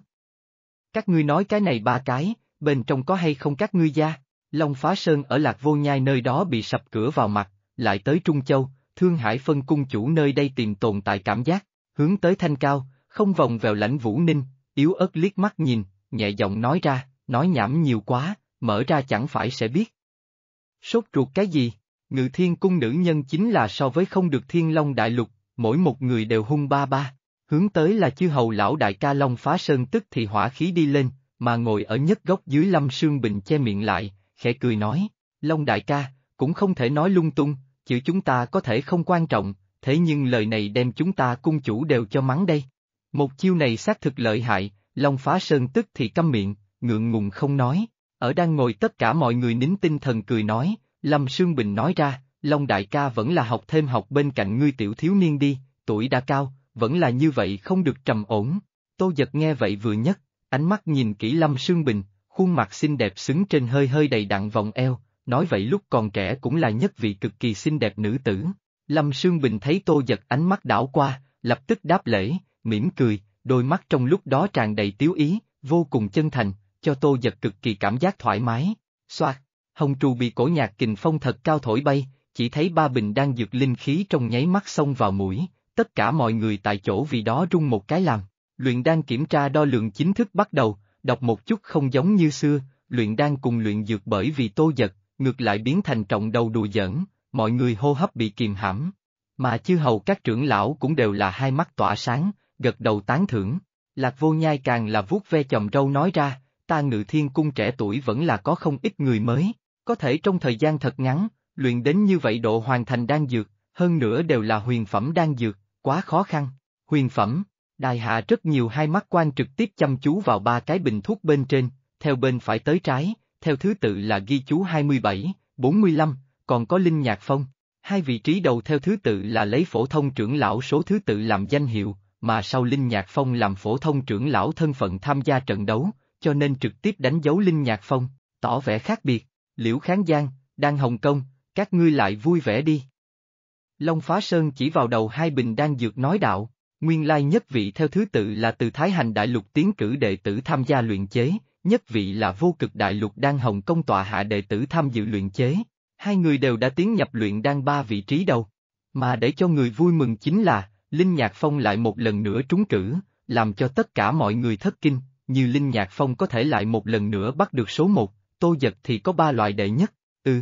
Các ngươi nói cái này ba cái, bên trong có hay không các ngươi gia? Long Phá Sơn ở Lạc Vô Nhai nơi đó bị sập cửa vào mặt, lại tới Trung Châu, Thương Hải phân cung chủ nơi đây tìm tồn tại cảm giác, hướng tới thanh cao, không vòng vào lãnh Vũ Ninh, yếu ớt liếc mắt nhìn, nhẹ giọng nói ra, nói nhảm nhiều quá, mở ra chẳng phải sẽ biết. Sốt ruột cái gì? Ngự thiên cung nữ nhân chính là so với không được thiên long đại lục, mỗi một người đều hung ba ba, hướng tới là chư hầu lão đại ca long phá sơn tức thì hỏa khí đi lên, mà ngồi ở nhất góc dưới lâm sương bình che miệng lại, khẽ cười nói, long đại ca, cũng không thể nói lung tung, chữ chúng ta có thể không quan trọng, thế nhưng lời này đem chúng ta cung chủ đều cho mắng đây. Một chiêu này xác thực lợi hại, long phá sơn tức thì câm miệng, ngượng ngùng không nói. Ở đang ngồi tất cả mọi người nín tinh thần cười nói, Lâm Sương Bình nói ra, Long Đại ca vẫn là học thêm học bên cạnh ngươi tiểu thiếu niên đi, tuổi đã cao, vẫn là như vậy không được trầm ổn. Tô giật nghe vậy vừa nhất, ánh mắt nhìn kỹ Lâm Sương Bình, khuôn mặt xinh đẹp xứng trên hơi hơi đầy đặn vòng eo, nói vậy lúc còn trẻ cũng là nhất vị cực kỳ xinh đẹp nữ tử. Lâm Sương Bình thấy Tô giật ánh mắt đảo qua, lập tức đáp lễ, mỉm cười, đôi mắt trong lúc đó tràn đầy tiếu ý, vô cùng chân thành, cho tô giật cực kỳ cảm giác thoải mái. Xoạt, hồng trù bị cổ nhạc kình phong thật cao thổi bay, chỉ thấy ba bình đang dược linh khí trong nháy mắt xông vào mũi, tất cả mọi người tại chỗ vì đó rung một cái làm. Luyện đan kiểm tra đo lượng chính thức bắt đầu, đọc một chút không giống như xưa, luyện đan cùng luyện dược bởi vì tô giật, ngược lại biến thành trọng đầu đùa giỡn, mọi người hô hấp bị kìm hãm. Mà chư hầu các trưởng lão cũng đều là hai mắt tỏa sáng, gật đầu tán thưởng. Lạc vô nhai càng là vuốt ve chồng râu nói ra, ta ngự thiên cung trẻ tuổi vẫn là có không ít người mới, có thể trong thời gian thật ngắn, luyện đến như vậy độ hoàn thành đan dược, hơn nữa đều là huyền phẩm đan dược, quá khó khăn. Huyền phẩm, đài hạ rất nhiều hai mắt quan trực tiếp chăm chú vào ba cái bình thuốc bên trên, theo bên phải tới trái, theo thứ tự là ghi chú 27, 45, còn có Linh Nhạc Phong. Hai vị trí đầu theo thứ tự là lấy phổ thông trưởng lão số thứ tự làm danh hiệu, mà sau Linh Nhạc Phong làm phổ thông trưởng lão thân phận tham gia trận đấu, cho nên trực tiếp đánh dấu Linh Nhạc Phong, tỏ vẻ khác biệt, Liễu Kháng Giang, đang Hồng Công, các ngươi lại vui vẻ đi. Long Phá Sơn chỉ vào đầu hai bình đang dược nói đạo, nguyên lai nhất vị theo thứ tự là từ Thái Hành Đại Lục tiến cử đệ tử tham gia luyện chế, nhất vị là vô cực đại lục đang Hồng Công tọa hạ đệ tử tham dự luyện chế, hai người đều đã tiến nhập luyện đang ba vị trí đầu. Mà để cho người vui mừng chính là, Linh Nhạc Phong lại một lần nữa trúng cử, làm cho tất cả mọi người thất kinh, như Linh Nhạc Phong có thể lại một lần nữa bắt được số một, tô giật thì có ba loại đệ nhất, ư? Ừ.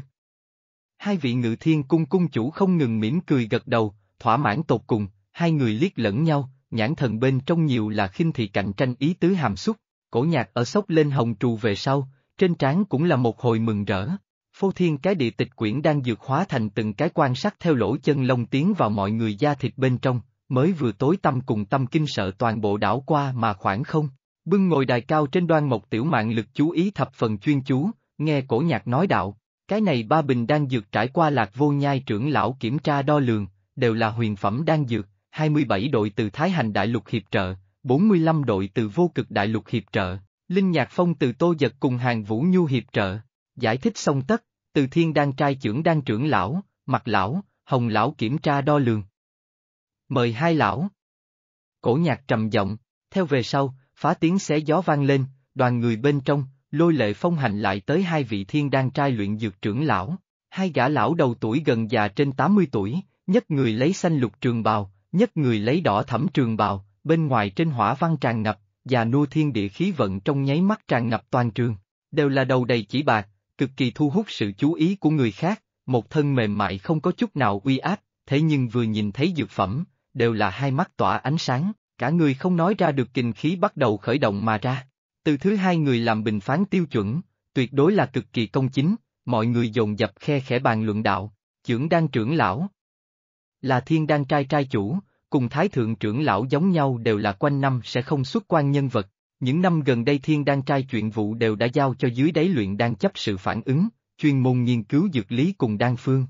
Hai vị ngự thiên cung cung chủ không ngừng mỉm cười gật đầu, thỏa mãn tột cùng, hai người liếc lẫn nhau, nhãn thần bên trong nhiều là khinh thị cạnh tranh ý tứ hàm xúc, cổ nhạc ở sốc lên hồng trù về sau, trên trán cũng là một hồi mừng rỡ. Phô thiên cái địa tịch quyển đang dược hóa thành từng cái quan sát theo lỗ chân lông tiến vào mọi người da thịt bên trong, mới vừa tối tâm cùng tâm kinh sợ toàn bộ đảo qua mà khoảng không, Bưng ngồi đài cao trên đoan một tiểu mạng lực chú ý thập phần chuyên chú, nghe cổ nhạc nói đạo, cái này ba bình đang dược trải qua lạc vô nhai trưởng lão kiểm tra đo lường, đều là huyền phẩm đang dược, 27 đội từ Thái Hành Đại Lục Hiệp trợ, 45 đội từ Vô Cực Đại Lục Hiệp trợ, Linh Nhạc Phong từ Tô Giật cùng hàng Vũ Nhu Hiệp trợ. Giải thích xong tất, từ thiên đan trai trưởng đang trưởng lão, mặt lão, hồng lão kiểm tra đo lường. Mời hai lão. Cổ nhạc trầm giọng, theo về sau, phá tiếng xé gió vang lên, đoàn người bên trong, lôi lệ phong hành lại tới hai vị thiên đan trai luyện dược trưởng lão, hai gã lão đầu tuổi gần già trên 80 tuổi, nhất người lấy xanh lục trường bào, nhất người lấy đỏ thẫm trường bào, bên ngoài trên hỏa văn tràn ngập, già nua thiên địa khí vận trong nháy mắt tràn ngập toàn trường, đều là đầu đầy chỉ bạc, cực kỳ thu hút sự chú ý của người khác, một thân mềm mại không có chút nào uy áp, thế nhưng vừa nhìn thấy dược phẩm, đều là hai mắt tỏa ánh sáng, cả người không nói ra được kình khí bắt đầu khởi động mà ra. Từ thứ hai người làm bình phán tiêu chuẩn, tuyệt đối là cực kỳ công chính, mọi người dồn dập khe khẽ bàn luận đạo, trưởng đan trưởng lão. Là thiên đan trai trai chủ, cùng thái thượng trưởng lão giống nhau đều là quanh năm sẽ không xuất quan nhân vật, những năm gần đây thiên đan trai chuyện vụ đều đã giao cho dưới đáy luyện đan chấp sự phản ứng, chuyên môn nghiên cứu dược lý cùng đan phương.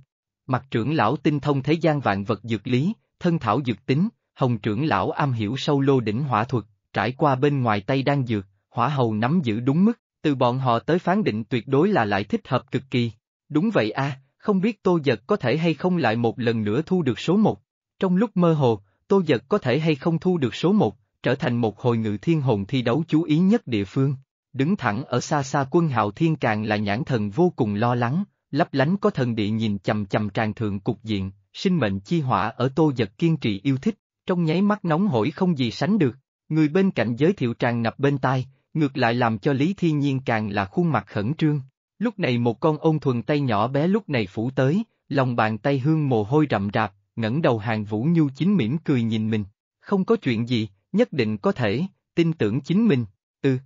Mặt trưởng lão tinh thông thế gian vạn vật dược lý, thân thảo dược tính, Hồng trưởng lão am hiểu sâu lô đỉnh hỏa thuật, trải qua bên ngoài tay đang dược, hỏa hầu nắm giữ đúng mức, từ bọn họ tới phán định tuyệt đối là lại thích hợp cực kỳ. Đúng vậy a, không biết tô giật có thể hay không lại một lần nữa thu được số một. Trong lúc mơ hồ, tô giật có thể hay không thu được số một, trở thành một hồi ngự thiên hồn thi đấu chú ý nhất địa phương. Đứng thẳng ở xa xa quân hạo thiên càng là nhãn thần vô cùng lo lắng, lấp lánh có thần địa nhìn chầm chầm tràn thượng cục diện, sinh mệnh chi hỏa ở tô giật kiên trì yêu thích, trong nháy mắt nóng hổi không gì sánh được, người bên cạnh giới thiệu tràn ngập bên tai, ngược lại làm cho Lý Thiên Nhiên càng là khuôn mặt khẩn trương. Lúc này một con ôn thuần tay nhỏ bé lúc này phủ tới, lòng bàn tay hương mồ hôi rậm rạp, ngẩng đầu hàng Vũ Nhu chính mỉm cười nhìn mình, không có chuyện gì, nhất định có thể, tin tưởng chính mình, ừ.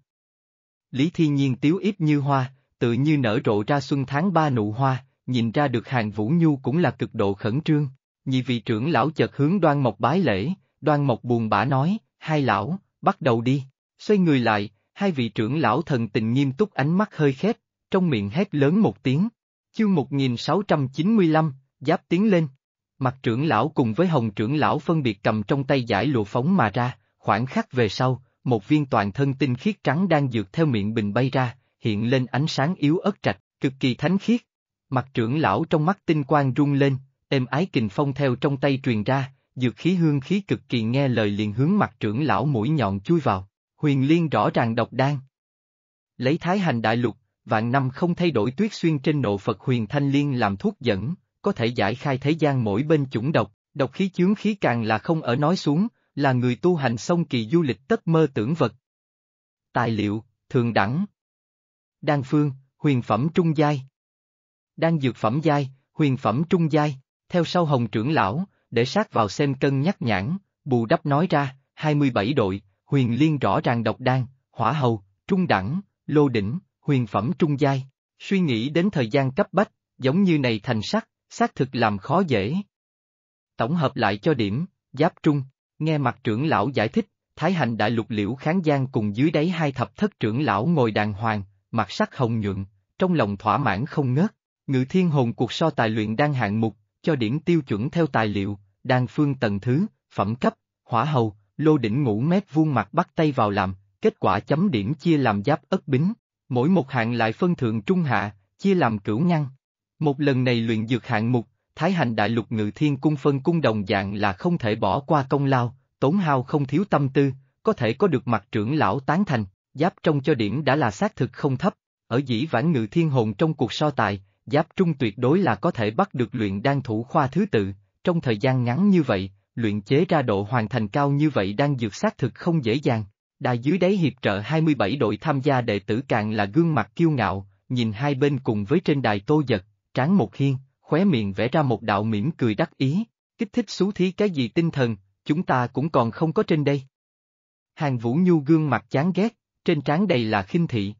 Lý Thiên Nhiên tiếu ít như hoa, tự như nở rộ ra xuân tháng ba nụ hoa, nhìn ra được hàng Vũ Nhu cũng là cực độ khẩn trương, Nhị vị trưởng lão chợt hướng đoan mộc bái lễ, đoan mộc buồn bã nói, hai lão, bắt đầu đi, xoay người lại, hai vị trưởng lão thần tình nghiêm túc ánh mắt hơi khép, trong miệng hét lớn một tiếng. Chương một nghìn sáu trăm chín mươi lăm giáp tiến lên. Mặt trưởng lão cùng với hồng trưởng lão phân biệt cầm trong tay giải lụa phóng mà ra, khoảng khắc về sau, một viên toàn thân tinh khiết trắng đang dược theo miệng bình bay ra, hiện lên ánh sáng yếu ớt trạch, cực kỳ thánh khiết. Mặt trưởng lão trong mắt tinh quang rung lên, êm ái kình phong theo trong tay truyền ra, dược khí hương khí cực kỳ nghe lời liền hướng mặt trưởng lão mũi nhọn chui vào, huyền liên rõ ràng độc đan. Lấy thái hành đại lục, vạn năm không thay đổi tuyết xuyên trên nộ Phật huyền thanh liên làm thuốc dẫn, có thể giải khai thế gian mỗi bên chủng độc, độc khí chướng khí càng là không ở nói xuống, là người tu hành sông kỳ du lịch tất mơ tưởng vật. Tài liệu, thường đẳng. Đan phương, huyền phẩm trung giai. Đan dược phẩm giai, huyền phẩm trung giai theo sau Hồng trưởng lão, để sát vào xem cân nhắc nhãn, bù đắp nói ra, 27 đội, huyền liên rõ ràng độc đan, hỏa hầu, trung đẳng, lô đỉnh, huyền phẩm trung giai. Suy nghĩ đến thời gian cấp bách, giống như này thành sắc, xác thực làm khó dễ. Tổng hợp lại cho điểm, giáp trung, nghe mặt trưởng lão giải thích, Thái Hành đại lục liễu kháng giang cùng dưới đáy hai thập thất trưởng lão ngồi đàng hoàng, mặt sắc hồng nhuận, trong lòng thỏa mãn không ngớt. Ngự thiên hồn cuộc so tài luyện đang hạng mục, cho điển tiêu chuẩn theo tài liệu, đan phương tầng thứ, phẩm cấp, hỏa hầu, lô đỉnh ngũ mét vuông mặt bắt tay vào làm, kết quả chấm điểm chia làm giáp ất bính, mỗi một hạng lại phân thượng trung hạ, chia làm cửu ngăn. Một lần này luyện dược hạng mục, Thái hành đại lục ngự thiên cung phân cung đồng dạng là không thể bỏ qua công lao, tốn hao không thiếu tâm tư, có thể có được mặt trưởng lão tán thành, giáp trong cho điểm đã là xác thực không thấp, ở dĩ vãn ngự thiên hồn trong cuộc so tài, Giáp trung tuyệt đối là có thể bắt được luyện đan thủ khoa thứ tự, trong thời gian ngắn như vậy, luyện chế ra độ hoàn thành cao như vậy đang dược xác thực không dễ dàng. Đài dưới đáy hiệp trợ 27 đội tham gia đệ tử càng là gương mặt kiêu ngạo, nhìn hai bên cùng với trên đài tô giật, tráng một hiên, khóe miệng vẽ ra một đạo mỉm cười đắc ý, kích thích xú thí cái gì tinh thần, chúng ta cũng còn không có trên đây. Hàng Vũ Nhu gương mặt chán ghét, trên trán đầy là khinh thị.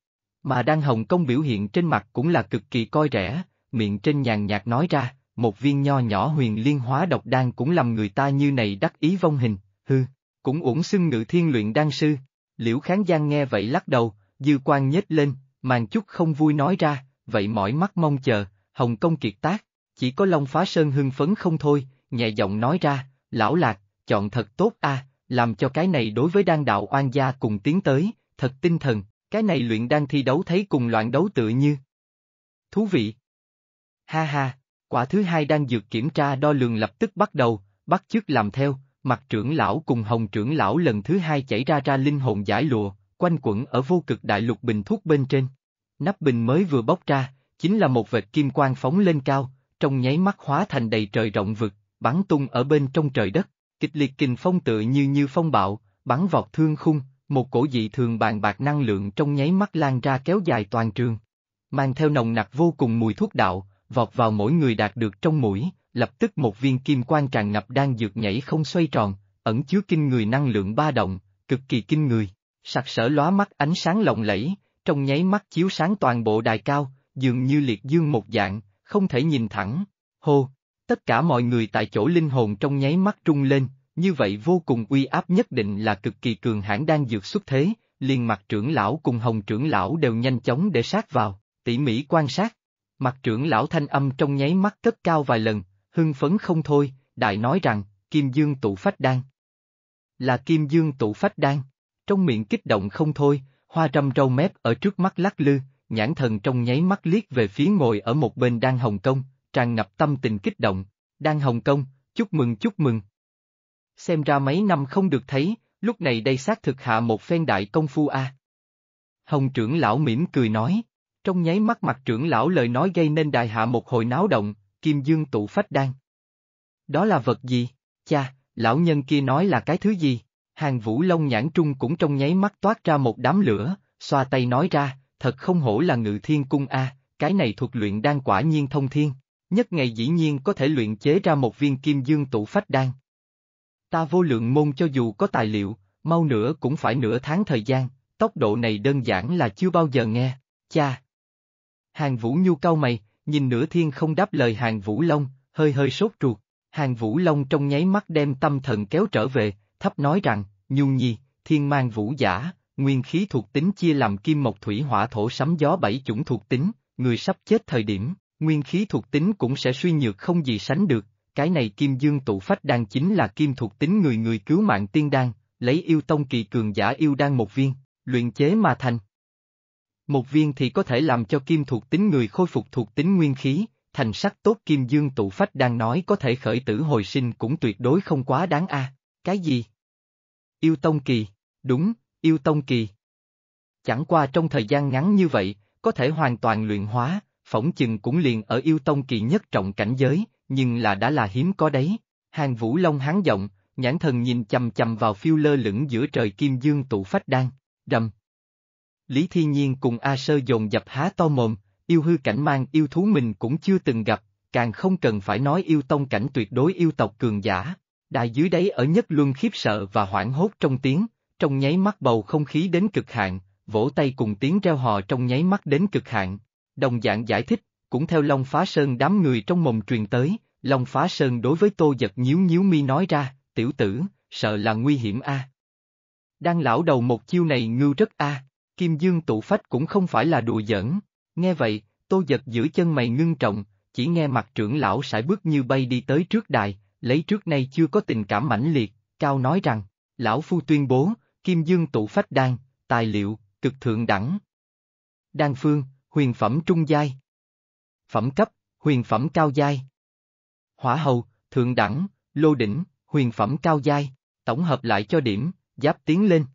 Mà đang Hồng Công biểu hiện trên mặt cũng là cực kỳ coi rẻ, miệng trên nhàn nhạt nói ra, một viên nho nhỏ huyền liên hóa độc đan cũng làm người ta như này đắc ý vong hình, hư, cũng uổng xưng ngự thiên luyện đan sư. Liễu khán giang nghe vậy lắc đầu, dư quan nhếch lên, màn chút không vui nói ra, vậy mỏi mắt mong chờ, Hồng Công kiệt tác, chỉ có Long Phá Sơn hưng phấn không thôi, nhẹ giọng nói ra, lão lạc, chọn thật tốt a, làm cho cái này đối với đan đạo oan gia cùng tiến tới, thật tinh thần, cái này luyện đang thi đấu thấy cùng loạn đấu tự như. Thú vị. Ha ha, quả thứ hai đang dược kiểm tra đo lường lập tức bắt đầu, bắt chước làm theo, mặt trưởng lão cùng hồng trưởng lão lần thứ hai chảy ra ra linh hồn giải lụa, quanh quẩn ở vô cực đại lục bình thuốc bên trên. Nắp bình mới vừa bốc ra, chính là một vệt kim quang phóng lên cao, trong nháy mắt hóa thành đầy trời rộng vực, bắn tung ở bên trong trời đất, kịch liệt kình phong tựa như như phong bạo, bắn vọt thương khung, một cổ dị thường bàn bạc năng lượng trong nháy mắt lan ra kéo dài toàn trường. Mang theo nồng nặc vô cùng mùi thuốc đạo, vọt vào mỗi người đạt được trong mũi, lập tức một viên kim quan tràn ngập đang dược nhảy không xoay tròn, ẩn chứa kinh người năng lượng ba động, cực kỳ kinh người, sặc sỡ lóa mắt ánh sáng lộng lẫy, trong nháy mắt chiếu sáng toàn bộ đài cao, dường như liệt dương một dạng, không thể nhìn thẳng. Hô, tất cả mọi người tại chỗ linh hồn trong nháy mắt trung lên, như vậy vô cùng uy áp nhất định là cực kỳ cường hãn đang dược xuất thế, liền mặt trưởng lão cùng hồng trưởng lão đều nhanh chóng để sát vào, tỉ mỉ quan sát. Mặt trưởng lão thanh âm trong nháy mắt cất cao vài lần, hưng phấn không thôi, đại nói rằng, Kim Dương tụ phách đan. Là Kim Dương tụ phách đan, trong miệng kích động không thôi, hoa trăm râu mép ở trước mắt lắc lư, nhãn thần trong nháy mắt liếc về phía ngồi ở một bên đan Hồng công tràn ngập tâm tình kích động, đan Hồng công chúc mừng chúc mừng, xem ra mấy năm không được thấy, lúc này đây xác thực hạ một phen đại công phu a. Hồng trưởng lão mỉm cười nói, trong nháy mắt mặt trưởng lão lời nói gây nên đại hạ một hồi náo động, kim dương tụ phách đan. Đó là vật gì? Cha, lão nhân kia nói là cái thứ gì? Hàng vũ long nhãn trung cũng trong nháy mắt toát ra một đám lửa, xoa tay nói ra, thật không hổ là ngự thiên cung a, cái này thuộc luyện đan quả nhiên thông thiên, nhất ngày dĩ nhiên có thể luyện chế ra một viên kim dương tụ phách đan, Ta vô lượng môn cho dù có tài liệu, mau nữa cũng phải nửa tháng thời gian, tốc độ này đơn giản là chưa bao giờ nghe, cha. Hàng Vũ Nhu cau mày, nhìn nửa thiên không đáp lời Hàng Vũ Long, hơi hơi sốt ruột, Hàng Vũ Long trong nháy mắt đem tâm thần kéo trở về, thấp nói rằng, Nhu Nhi, thiên mang vũ giả, nguyên khí thuộc tính chia làm kim mộc thủy hỏa thổ sấm gió bảy chủng thuộc tính, người sắp chết thời điểm, nguyên khí thuộc tính cũng sẽ suy nhược không gì sánh được, cái này kim dương tụ phách đan chính là kim thuộc tính người người cứu mạng tiên đan, lấy yêu tông kỳ cường giả yêu đan một viên, luyện chế mà thành. Một viên thì có thể làm cho kim thuộc tính người khôi phục thuộc tính nguyên khí, thành sắc tốt kim dương tụ phách đan nói có thể khởi tử hồi sinh cũng tuyệt đối không quá đáng a cái gì? Yêu tông kỳ, đúng, yêu tông kỳ. Chẳng qua trong thời gian ngắn như vậy, có thể hoàn toàn luyện hóa, phỏng chừng cũng liền ở yêu tông kỳ nhất trọng cảnh giới, nhưng là đã là hiếm có đấy. Hàng Vũ Long háng giọng, nhãn thần nhìn chầm chầm vào phiêu lơ lửng giữa trời kim dương tụ phách đan, Rầm. Lý Thi Nhiên cùng A Sơ dồn dập há to mồm, yêu hư cảnh mang yêu thú mình cũng chưa từng gặp, càng không cần phải nói yêu tông cảnh tuyệt đối yêu tộc cường giả. Đại dưới đấy ở nhất luân khiếp sợ và hoảng hốt trong tiếng, trong nháy mắt bầu không khí đến cực hạn, vỗ tay cùng tiếng reo hò trong nháy mắt đến cực hạn. Đồng dạng giải thích, cũng theo Long Phá Sơn đám người trong mồng truyền tới, Long Phá Sơn đối với Tô Giật nhíu nhíu mi nói ra, tiểu tử, sợ là nguy hiểm a. À. Đang lão đầu một chiêu này ngưu rất a, Kim Dương tụ phách cũng không phải là đùa giỡn, nghe vậy, Tô Giật giữ chân mày ngưng trọng, chỉ nghe mặt trưởng lão sải bước như bay đi tới trước đài, lấy trước nay chưa có tình cảm mãnh liệt, cao nói rằng, lão phu tuyên bố, Kim Dương tụ phách đan, tài liệu, cực thượng đẳng. Đan phương, huyền phẩm trung giai phẩm cấp, huyền phẩm cao giai. Hỏa hầu, thượng đẳng, lô đỉnh, huyền phẩm cao giai, tổng hợp lại cho điểm, giáp tiến lên.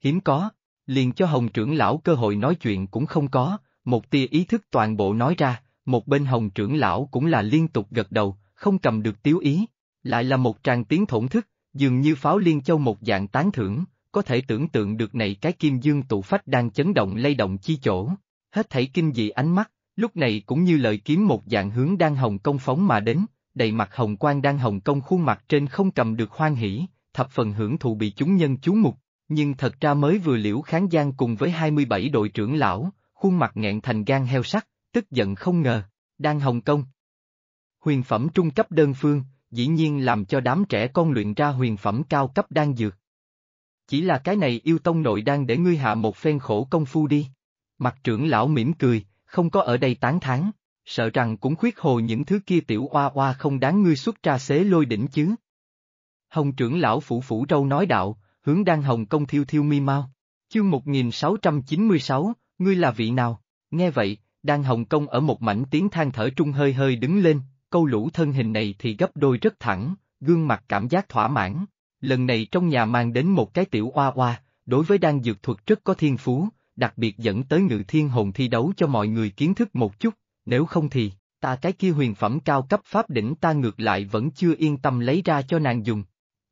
Hiếm có, liền cho Hồng trưởng lão cơ hội nói chuyện cũng không có, một tia ý thức toàn bộ nói ra, một bên Hồng trưởng lão cũng là liên tục gật đầu, không cầm được tiếu ý, lại là một tràng tiếng thổn thức, dường như pháo liên châu một dạng tán thưởng, có thể tưởng tượng được này cái kim dương tụ phách đang chấn động lay động chi chỗ, hết thảy kinh dị ánh mắt, Lúc này cũng như lợi kiếm một dạng hướng đang hồng công phóng mà đến, đầy mặt hồng quang đang hồng công khuôn mặt trên không cầm được hoan hỉ, thập phần hưởng thụ bị chúng nhân chú mục, nhưng thật ra mới vừa liễu khán giang cùng với hai mươi bảy đội trưởng lão, khuôn mặt nghẹn thành gan heo sắt, tức giận không ngờ, đang hồng công. Huyền phẩm trung cấp đơn phương, dĩ nhiên làm cho đám trẻ con luyện ra huyền phẩm cao cấp đang dược. Chỉ là cái này yêu tông nội đang để ngươi hạ một phen khổ công phu đi. Mặt trưởng lão mỉm cười, không có ở đây tán thán, sợ rằng cũng khuyết hồ những thứ kia tiểu oa oa không đáng ngươi xuất ra xế lôi đỉnh chứ. Hồng trưởng lão phủ phủ râu nói đạo, hướng đang hồng công thiêu thiêu mi mau. Chương 1696, ngươi là vị nào? Nghe vậy, đang hồng công ở một mảnh tiếng than thở trung hơi hơi đứng lên, câu lũ thân hình này thì gấp đôi rất thẳng, gương mặt cảm giác thỏa mãn. Lần này trong nhà mang đến một cái tiểu oa oa, đối với đan dược thuật rất có thiên phú, đặc biệt dẫn tới ngự thiên hồn thi đấu cho mọi người kiến thức một chút, nếu không thì, ta cái kia huyền phẩm cao cấp pháp đỉnh ta ngược lại vẫn chưa yên tâm lấy ra cho nàng dùng.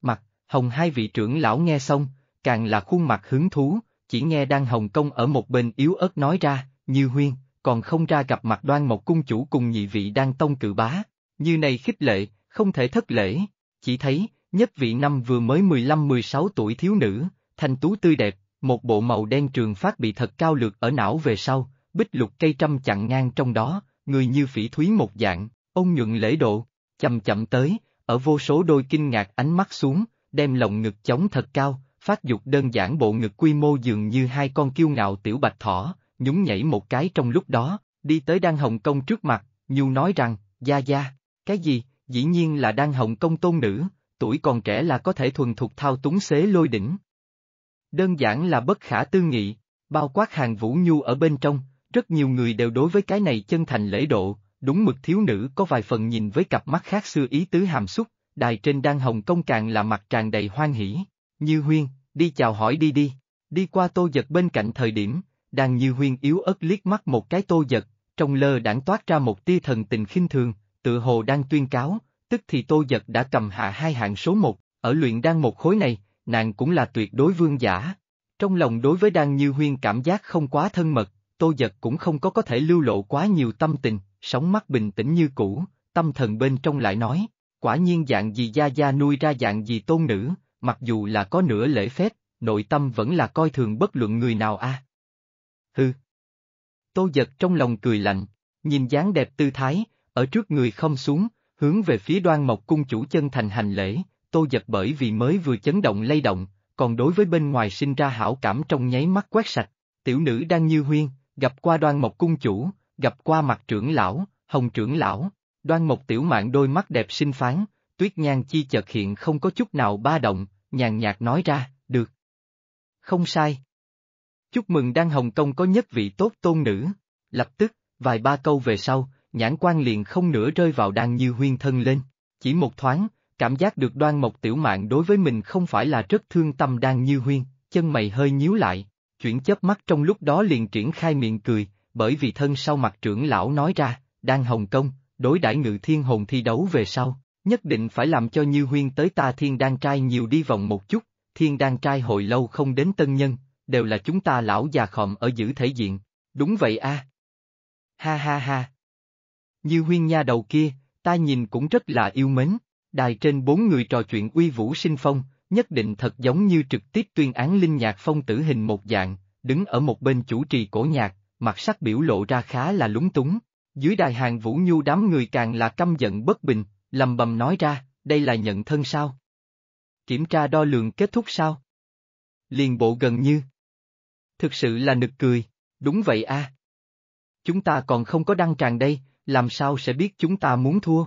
Mặt, hồng hai vị trưởng lão nghe xong, càng là khuôn mặt hứng thú, chỉ nghe đang hồng công ở một bên yếu ớt nói ra, như huyên, còn không ra gặp mặt đoan một cung chủ cùng nhị vị đang tông cử bá, như này khích lệ, không thể thất lễ, chỉ thấy, nhất vị năm vừa mới 15-16 tuổi thiếu nữ, thanh tú tươi đẹp, một bộ màu đen trường phát bị thật cao lược ở não về sau, bích lục cây trăm chặn ngang trong đó, người như phỉ thúy một dạng, ông nhuận lễ độ, chậm chậm tới, ở vô số đôi kinh ngạc ánh mắt xuống, đem lòng ngực chống thật cao, phát dục đơn giản bộ ngực quy mô dường như hai con kiêu ngạo tiểu bạch thỏ, nhún nhảy một cái trong lúc đó, đi tới Đan Hồng Công trước mặt, Nhu nói rằng, Gia Gia, cái gì, dĩ nhiên là Đan Hồng Công tôn nữ, tuổi còn trẻ là có thể thuần thục thao túng xế lôi đỉnh, Đơn giản là bất khả tư nghị, bao quát hàng vũ nhu ở bên trong, rất nhiều người đều đối với cái này chân thành lễ độ, đúng mực thiếu nữ có vài phần nhìn với cặp mắt khác xưa ý tứ hàm xúc, đài trên đang hồng công càng là mặt tràn đầy hoan hỉ, như huyên, đi chào hỏi đi đi, đi qua tô giật bên cạnh thời điểm, đang như huyên yếu ớt liếc mắt một cái tô giật, trong lơ đãng toát ra một tia thần tình khinh thường, tự hồ đang tuyên cáo, tức thì tô giật đã cầm hạ hai hạng số một, ở luyện đang một khối này, nàng cũng là tuyệt đối vương giả. Trong lòng đối với Đan Như Huyên cảm giác không quá thân mật, Tô Giật cũng không có có thể lưu lộ quá nhiều tâm tình, sống mắt bình tĩnh như cũ, tâm thần bên trong lại nói, quả nhiên dạng gì gia gia nuôi ra dạng gì tôn nữ, mặc dù là có nửa lễ phép, nội tâm vẫn là coi thường bất luận người nào a. À. Hừ. Tô Giật trong lòng cười lạnh, nhìn dáng đẹp tư thái, ở trước người không xuống, hướng về phía đoan mộc cung chủ chân thành hành lễ, tô giật bởi vì mới vừa chấn động lay động, còn đối với bên ngoài sinh ra hảo cảm trong nháy mắt quét sạch, tiểu nữ đang như huyên, gặp qua đoan mộc cung chủ, gặp qua mặt trưởng lão, hồng trưởng lão, đoan mộc tiểu mạng đôi mắt đẹp sinh phán, tuyết nhan chi chợt hiện không có chút nào ba động, nhàn nhạt nói ra, được. Không sai. Chúc mừng đang Hồng Kông có nhất vị tốt tôn nữ, lập tức, vài ba câu về sau, nhãn quan liền không nữa rơi vào đang như huyên thân lên, chỉ một thoáng, cảm giác được đoan mộc tiểu mạng đối với mình không phải là rất thương tâm đang như huyên, chân mày hơi nhíu lại, chuyển chớp mắt trong lúc đó liền triển khai miệng cười, bởi vì thân sau mặt trưởng lão nói ra, đang Hồng công đối đãi ngự thiên hồn thi đấu về sau, nhất định phải làm cho Như Huyên tới ta thiên đan trai nhiều đi vòng một chút, thiên đan trai hồi lâu không đến tân nhân, đều là chúng ta lão già khòm ở giữ thể diện, đúng vậy a Ha ha ha. Như Huyên nha đầu kia, ta nhìn cũng rất là yêu mến. Đài trên bốn người trò chuyện uy vũ sinh phong, nhất định thật giống như trực tiếp tuyên án Linh Nhạc Phong tử hình một dạng, đứng ở một bên chủ trì cổ nhạc, mặt sắc biểu lộ ra khá là lúng túng. Dưới đài hàng Vũ Nhu đám người càng là căm giận bất bình, lầm bầm nói ra, đây là nhận thân sao? Kiểm tra đo lường kết thúc sao? Liền bộ gần như. Thực sự là nực cười, đúng vậy a. Chúng ta còn không có đăng tràng đây, làm sao sẽ biết chúng ta muốn thua?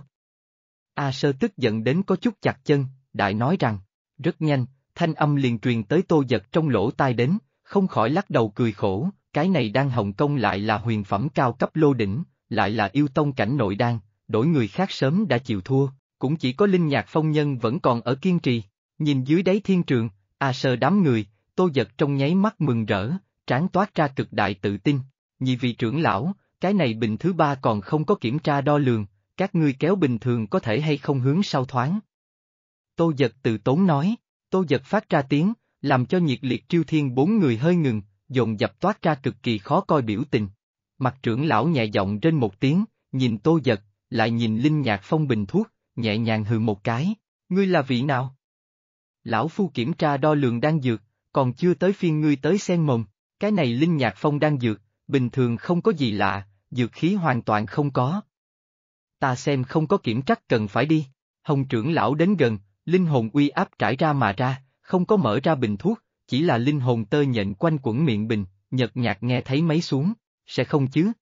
A Sơ tức giận đến có chút chặt chân, đại nói rằng, rất nhanh, thanh âm liền truyền tới tô giật trong lỗ tai đến, không khỏi lắc đầu cười khổ, cái này đang Hồng Kông lại là huyền phẩm cao cấp lô đỉnh, lại là yêu tông cảnh nội đan, đổi người khác sớm đã chịu thua, cũng chỉ có linh nhạc phong nhân vẫn còn ở kiên trì, nhìn dưới đáy thiên trường, A Sơ đám người, tô giật trong nháy mắt mừng rỡ, tráng toát ra cực đại tự tin, nhị vị trưởng lão, cái này bình thứ ba còn không có kiểm tra đo lường các ngươi kéo bình thường có thể hay không hướng sau thoáng. Tô giật tự tốn nói, tô giật phát ra tiếng, làm cho nhiệt liệt triêu thiên bốn người hơi ngừng, dồn dập toát ra cực kỳ khó coi biểu tình. Mặt trưởng lão nhẹ giọng trên một tiếng, nhìn tô giật, lại nhìn linh nhạc phong bình thuốc, nhẹ nhàng hừ một cái, ngươi là vị nào? Lão phu kiểm tra đo lường đang dược, còn chưa tới phiên ngươi tới sen mồm, cái này linh nhạc phong đang dược, bình thường không có gì lạ, dược khí hoàn toàn không có, ta xem không có kiểm trắc cần phải đi. Hồng trưởng lão đến gần, linh hồn uy áp trải ra mà ra, không có mở ra bình thuốc, chỉ là linh hồn tơ nhện quanh quẩn miệng bình, nhật nhạt nghe thấy mấy xuống, sẽ không chứ.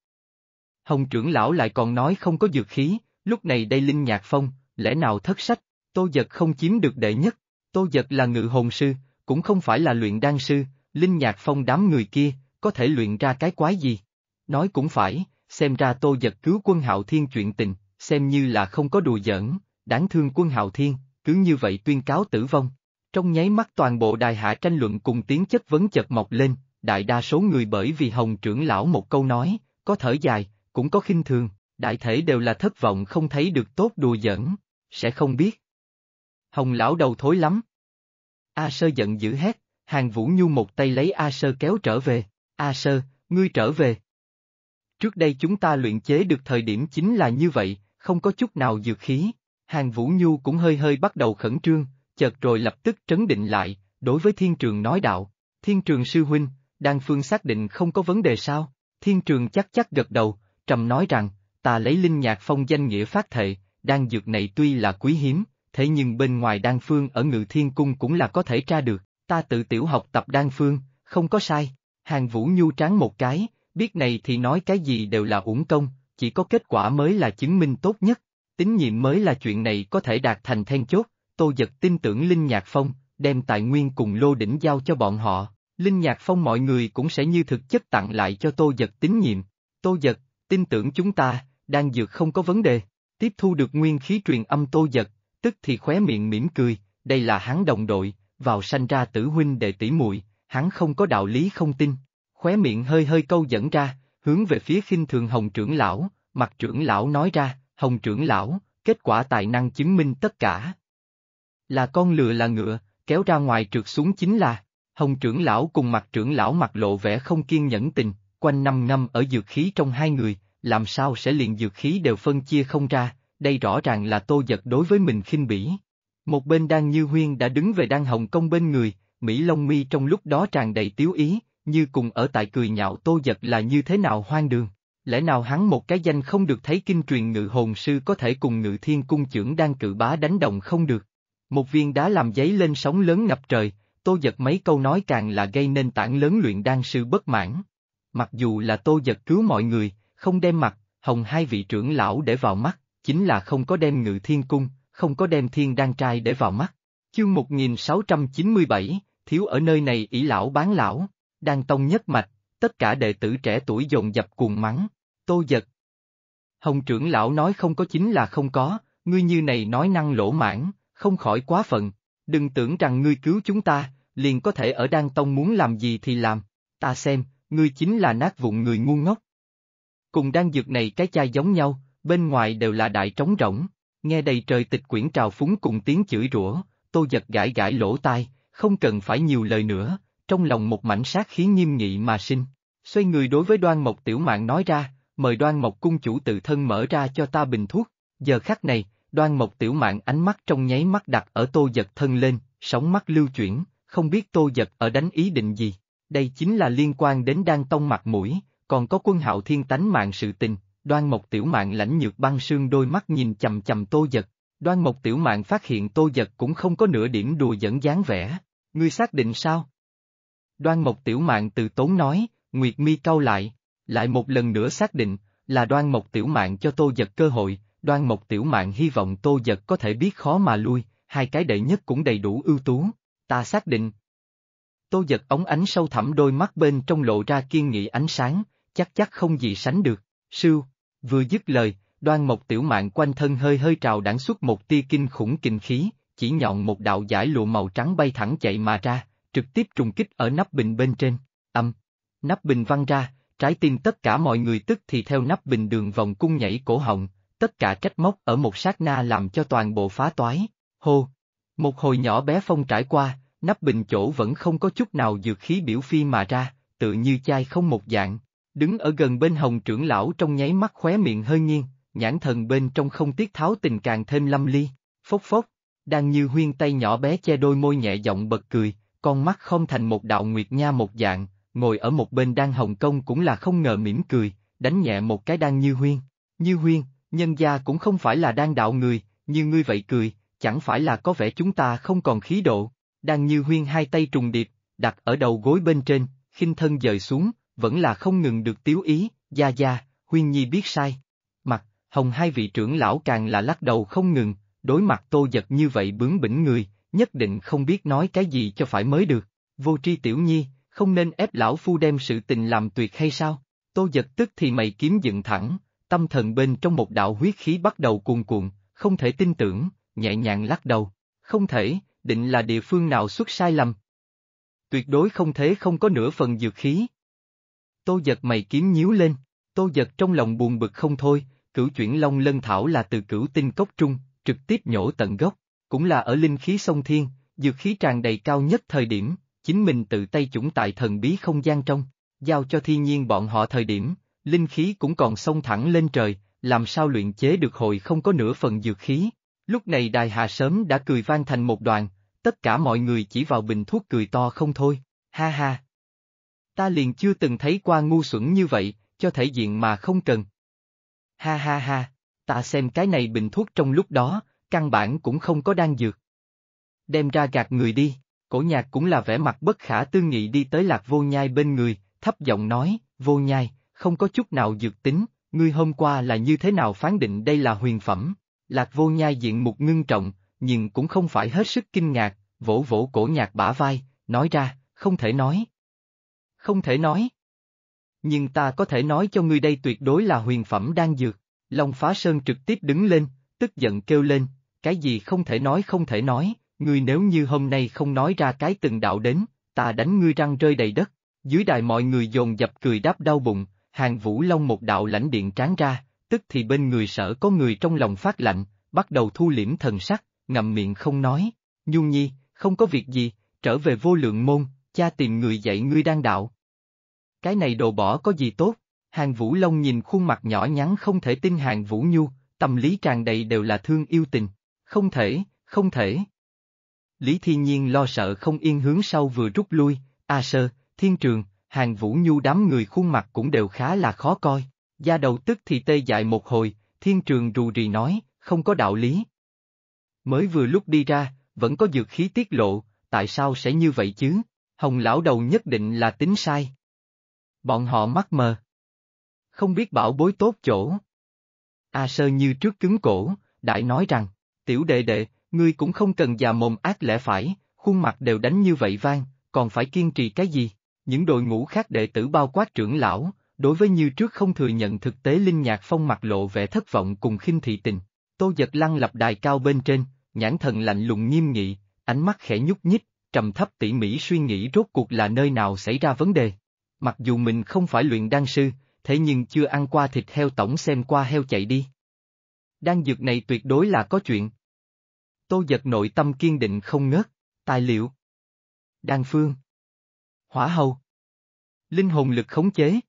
Hồng trưởng lão lại còn nói không có dược khí, lúc này đây linh nhạc phong, lẽ nào thất sách, tô giật không chiếm được đệ nhất, tô giật là ngự hồn sư, cũng không phải là luyện đan sư, linh nhạc phong đám người kia, có thể luyện ra cái quái gì. Nói cũng phải, xem ra tô giật cứu quân hạo thiên chuyện tình, xem như là không có đùa giỡn, đáng thương quân hạo thiên, cứ như vậy tuyên cáo tử vong. Trong nháy mắt toàn bộ đài hạ tranh luận cùng tiếng chất vấn chật mọc lên, đại đa số người bởi vì hồng trưởng lão một câu nói, có thở dài, cũng có khinh thường, đại thể đều là thất vọng không thấy được tốt đùa giỡn, sẽ không biết. Hồng lão đầu thối lắm. A sơ giận dữ hét, hàng vũ nhu một tay lấy A sơ kéo trở về, A sơ, ngươi trở về. Trước đây chúng ta luyện chế được thời điểm chính là như vậy, không có chút nào dược khí. Hàng Vũ Nhu cũng hơi hơi bắt đầu khẩn trương, chợt rồi lập tức trấn định lại, đối với thiên trường nói đạo, thiên trường sư huynh, đan phương xác định không có vấn đề sao, thiên trường chắc chắc gật đầu, trầm nói rằng, ta lấy linh nhạc phong danh nghĩa phát thệ, đan dược này tuy là quý hiếm, thế nhưng bên ngoài đan phương ở ngự thiên cung cũng là có thể tra được, ta tự tiểu học tập đan phương, không có sai, hàng vũ nhu tráng một cái, biết này thì nói cái gì đều là uổng công, chỉ có kết quả mới là chứng minh tốt nhất, tín nhiệm mới là chuyện này có thể đạt thành then chốt, Tô Giật tin tưởng Linh Nhạc Phong, đem tài nguyên cùng lô đỉnh giao cho bọn họ, Linh Nhạc Phong mọi người cũng sẽ như thực chất tặng lại cho Tô Giật tín nhiệm, Tô Giật, tin tưởng chúng ta, đang dược không có vấn đề, tiếp thu được nguyên khí truyền âm Tô Giật, tức thì khóe miệng mỉm cười, đây là hắn đồng đội, vào sanh ra tử huynh đệ tỷ muội, hắn không có đạo lý không tin, khóe miệng hơi hơi câu dẫn ra, hướng về phía khinh thường Hồng trưởng lão, mặt trưởng lão nói ra, Hồng trưởng lão, kết quả tài năng chứng minh tất cả. Là con lừa là ngựa, kéo ra ngoài trượt xuống chính là, Hồng trưởng lão cùng mặt trưởng lão mặt lộ vẻ không kiên nhẫn tình, quanh năm năm ở dược khí trong hai người, làm sao sẽ liền dược khí đều phân chia không ra, đây rõ ràng là tô giật đối với mình khinh bỉ. Một bên đang như huyên đã đứng về đang hồng công bên người, Mỹ Long Mi trong lúc đó tràn đầy tiếu ý, như cùng ở tại cười nhạo tô giật là như thế nào hoang đường. Lẽ nào hắn một cái danh không được thấy kinh truyền ngự hồn sư có thể cùng ngự thiên cung trưởng đang cự bá đánh đồng không được. Một viên đá làm giấy lên sóng lớn ngập trời, tô giật mấy câu nói càng là gây nên tảng lớn luyện đan sư bất mãn. Mặc dù là tô giật cứu mọi người, không đem mặt, hồng hai vị trưởng lão để vào mắt, chính là không có đem ngự thiên cung, không có đem thiên đan trai để vào mắt. Chương 1697, thiếu ở nơi này ỷ lão bán lão. Đan Tông nhất mạch, tất cả đệ tử trẻ tuổi dồn dập cuồng mắng, tô giật. Hồng trưởng lão nói không có chính là không có, ngươi như này nói năng lỗ mãn, không khỏi quá phận, đừng tưởng rằng ngươi cứu chúng ta, liền có thể ở Đan Tông muốn làm gì thì làm, ta xem, ngươi chính là nát vụn người ngu ngốc. Cùng đan dược này cái chai giống nhau, bên ngoài đều là đại trống rỗng, nghe đầy trời tịch quyển trào phúng cùng tiếng chửi rủa, tô giật gãi gãi lỗ tai, không cần phải nhiều lời nữa, trong lòng một mảnh sát khí nghiêm nghị mà sinh. Xoay người đối với đoan mộc tiểu mạng nói ra, mời đoan mộc cung chủ tự thân mở ra cho ta bình thuốc. Giờ khắc này, đoan mộc tiểu mạng ánh mắt trong nháy mắt đặt ở tô giật thân lên, sóng mắt lưu chuyển, không biết tô giật ở đánh ý định gì. Đây chính là liên quan đến đan tông mặt mũi, còn có quân hạo thiên tánh mạng sự tình, đoan mộc tiểu mạng lãnh nhược băng sương đôi mắt nhìn chầm chầm tô giật. Đoan mộc tiểu mạng phát hiện tô giật cũng không có nửa điểm đùa dẫn dáng vẻ. Ngươi xác định sao? Đoan Mộc Tiểu Mạn từ tốn nói, Nguyệt Mi cau lại, lại một lần nữa xác định, là Đoan Mộc Tiểu Mạn cho Tô Giật cơ hội, Đoan Mộc Tiểu Mạn hy vọng Tô Giật có thể biết khó mà lui, hai cái đệ nhất cũng đầy đủ ưu tú, ta xác định. Tô Giật ống ánh sâu thẳm đôi mắt bên trong lộ ra kiên nghị ánh sáng, chắc chắc không gì sánh được, sưu, vừa dứt lời, Đoan Mộc Tiểu Mạn quanh thân hơi hơi trào đảng xuất một tia kinh khủng kinh khí, chỉ nhọn một đạo giải lụa màu trắng bay thẳng chạy mà ra, trực tiếp trùng kích ở nắp bình bên trên. Âm. Nắp bình văng ra, trái tim tất cả mọi người tức thì theo nắp bình đường vòng cung nhảy cổ họng, tất cả trách móc ở một sát na làm cho toàn bộ phá toái. Hô. Một hồi nhỏ bé phong trải qua, nắp bình chỗ vẫn không có chút nào dược khí biểu phi mà ra, tự như chai không một dạng. Đứng ở gần bên hồng trưởng lão trong nháy mắt khóe miệng hơi nghiêng, nhãn thần bên trong không tiết tháo tình càng thêm lâm ly, phốc phốc, đang như huyên tay nhỏ bé che đôi môi nhẹ giọng bật cười, con mắt không thành một đạo nguyệt nha một dạng, ngồi ở một bên đang Hồng công cũng là không ngờ mỉm cười, đánh nhẹ một cái đang như huyên. Như huyên, nhân gia cũng không phải là đang đạo người, như ngươi vậy cười, chẳng phải là có vẻ chúng ta không còn khí độ. Đang như huyên hai tay trùng điệp, đặt ở đầu gối bên trên, khinh thân dời xuống, vẫn là không ngừng được tiếu ý, gia gia, huyên nhi biết sai. Mặt, hồng hai vị trưởng lão càng là lắc đầu không ngừng, đối mặt tô giật như vậy bướng bỉnh người, nhất định không biết nói cái gì cho phải mới được. Vô tri tiểu nhi, không nên ép lão phu đem sự tình làm tuyệt hay sao? Tô giật tức thì mày kiếm dựng thẳng, tâm thần bên trong một đạo huyết khí bắt đầu cuồn cuộn, không thể tin tưởng, nhẹ nhàng lắc đầu. Không thể, định là địa phương nào xuất sai lầm. Tuyệt đối không thế không có nửa phần dược khí. Tô giật mày kiếm nhíu lên, tô giật trong lòng buồn bực không thôi, cửu chuyển long lân thảo là từ cửu tinh cốc trung, trực tiếp nhổ tận gốc, cũng là ở linh khí sông thiên, dược khí tràn đầy cao nhất thời điểm, chính mình tự tay chủng tại thần bí không gian trong, giao cho thiên nhiên bọn họ thời điểm, linh khí cũng còn sông thẳng lên trời, làm sao luyện chế được hội không có nửa phần dược khí. Lúc này đài hạ sớm đã cười vang thành một đoàn, tất cả mọi người chỉ vào bình thuốc cười to không thôi, ha ha. Ta liền chưa từng thấy qua ngu xuẩn như vậy, cho thể diện mà không cần. Ha ha ha, ta xem cái này bình thuốc trong lúc đó, căn bản cũng không có đang dược. Đem ra gạt người đi, cổ nhạc cũng là vẻ mặt bất khả tư nghị đi tới lạc vô nhai bên người, thấp giọng nói, vô nhai, không có chút nào dược tính, ngươi hôm qua là như thế nào phán định đây là huyền phẩm. Lạc vô nhai diện mục ngưng trọng, nhưng cũng không phải hết sức kinh ngạc, vỗ vỗ cổ nhạc bả vai, nói ra, không thể nói. Không thể nói. Nhưng ta có thể nói cho ngươi đây tuyệt đối là huyền phẩm đang dược. Long Phá Sơn trực tiếp đứng lên, tức giận kêu lên, cái gì không thể nói không thể nói, ngươi nếu như hôm nay không nói ra cái từng đạo đến, ta đánh ngươi răng rơi đầy đất. Dưới đài mọi người dồn dập cười đáp đau bụng, hàng vũ long một đạo lãnh điện tráng ra, tức thì bên người sợ có người trong lòng phát lạnh, bắt đầu thu liễm thần sắc, ngậm miệng không nói. Nhung nhi, không có việc gì, trở về vô lượng môn, cha tìm người dạy ngươi đang đạo. Cái này đồ bỏ có gì tốt, hàng vũ long nhìn khuôn mặt nhỏ nhắn không thể tin hàng vũ nhu, tâm lý tràn đầy đều là thương yêu tình. Không thể, không thể. Lý Thiên Nhiên lo sợ không yên hướng sau vừa rút lui, A Sơ, Thiên Trường, Hàng Vũ Nhu đám người khuôn mặt cũng đều khá là khó coi. Da đầu tức thì tê dại một hồi, Thiên Trường rù rì nói, không có đạo lý. Mới vừa lúc đi ra, vẫn có dược khí tiết lộ, tại sao sẽ như vậy chứ? Hồng lão đầu nhất định là tính sai. Bọn họ mắc mờ. Không biết bảo bối tốt chỗ. A Sơ như trước cứng cổ, đại nói rằng, tiểu đệ đệ, ngươi cũng không cần già mồm ác lẽ phải, khuôn mặt đều đánh như vậy vang, còn phải kiên trì cái gì? Những đội ngũ khác đệ tử bao quát trưởng lão, đối với như trước không thừa nhận thực tế linh nhạc phong mặt lộ vẻ thất vọng cùng khinh thị tình. Tô giật lăng lập đài cao bên trên, nhãn thần lạnh lùng nghiêm nghị, ánh mắt khẽ nhúc nhích, trầm thấp tỉ mỉ suy nghĩ rốt cuộc là nơi nào xảy ra vấn đề. Mặc dù mình không phải luyện đan sư, thế nhưng chưa ăn qua thịt heo tổng xem qua heo chạy đi. Đan dược này tuyệt đối là có chuyện. Tô giật nội tâm kiên định không ngớt, tài liệu. Đan phương. Hỏa hầu. Linh hồn lực khống chế.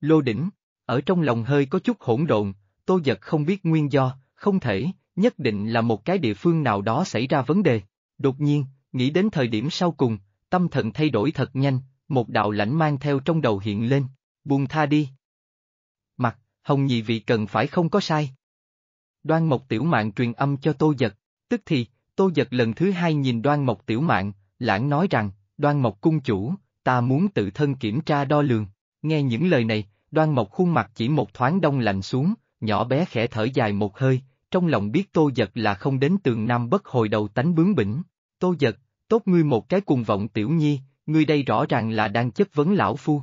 Lô đỉnh, ở trong lòng hơi có chút hỗn độn, tô giật không biết nguyên do, không thể, nhất định là một cái địa phương nào đó xảy ra vấn đề. Đột nhiên, nghĩ đến thời điểm sau cùng, tâm thần thay đổi thật nhanh, một đạo lãnh mang theo trong đầu hiện lên, buông tha đi. Mặt, hồng nhị vị cần phải không có sai. Đoan Mộc Tiểu Mạn truyền âm cho Tô Giật, tức thì, Tô Giật lần thứ hai nhìn Đoan Mộc Tiểu Mạn, lãng nói rằng, Đoan Mộc Cung Chủ, ta muốn tự thân kiểm tra đo lường. Nghe những lời này, Đoan Mộc khuôn mặt chỉ một thoáng đông lạnh xuống, nhỏ bé khẽ thở dài một hơi, trong lòng biết Tô Giật là không đến tường Nam bất hồi đầu tánh bướng bỉnh. Tô Giật, tốt ngươi một cái cùng vọng Tiểu Nhi, ngươi đây rõ ràng là đang chất vấn lão phu.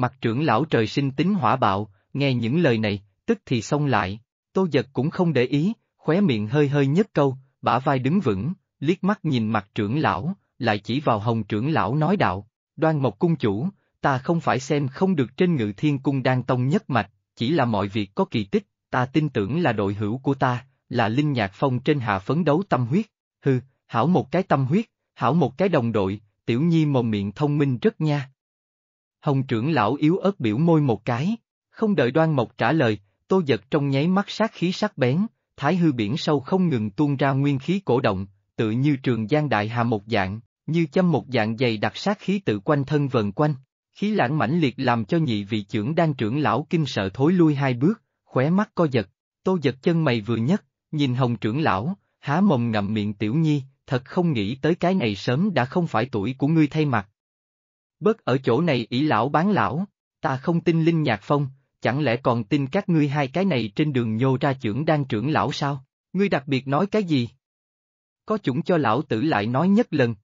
Mặt trưởng lão trời sinh tính hỏa bạo, nghe những lời này, tức thì xông lại, tô giật cũng không để ý, khóe miệng hơi hơi nhấc câu, bả vai đứng vững, liếc mắt nhìn mặt trưởng lão, lại chỉ vào hồng trưởng lão nói đạo, đoan một cung chủ, ta không phải xem không được trên ngự thiên cung đang tông nhất mạch, chỉ là mọi việc có kỳ tích, ta tin tưởng là đội hữu của ta, là linh nhạc phong trên hạ phấn đấu tâm huyết, hư, hảo một cái tâm huyết, hảo một cái đồng đội, tiểu nhi mồm miệng thông minh rất nha. Hồng trưởng lão yếu ớt biểu môi một cái. Không đợi đoan mộc trả lời, tô giật trong nháy mắt sát khí sắc bén, thái hư biển sâu không ngừng tuôn ra nguyên khí cổ động, tự như trường giang đại hà một dạng, như châm một dạng dày đặc sát khí tự quanh thân vần quanh. Khí lãng mãnh liệt làm cho nhị vị trưởng đang trưởng lão kinh sợ thối lui hai bước, khóe mắt co giật, tô giật chân mày vừa nhất, nhìn hồng trưởng lão, há mồm ngậm miệng tiểu nhi, thật không nghĩ tới cái này sớm đã không phải tuổi của ngươi thay mặt, Bớt ở chỗ này ỷ lão bán lão, ta không tin Linh Nhạc Phong, chẳng lẽ còn tin các ngươi hai cái này trên đường nhô ra trưởng đang trưởng lão sao? Ngươi đặc biệt nói cái gì? Có chủng cho lão tử lại nói nhất lần.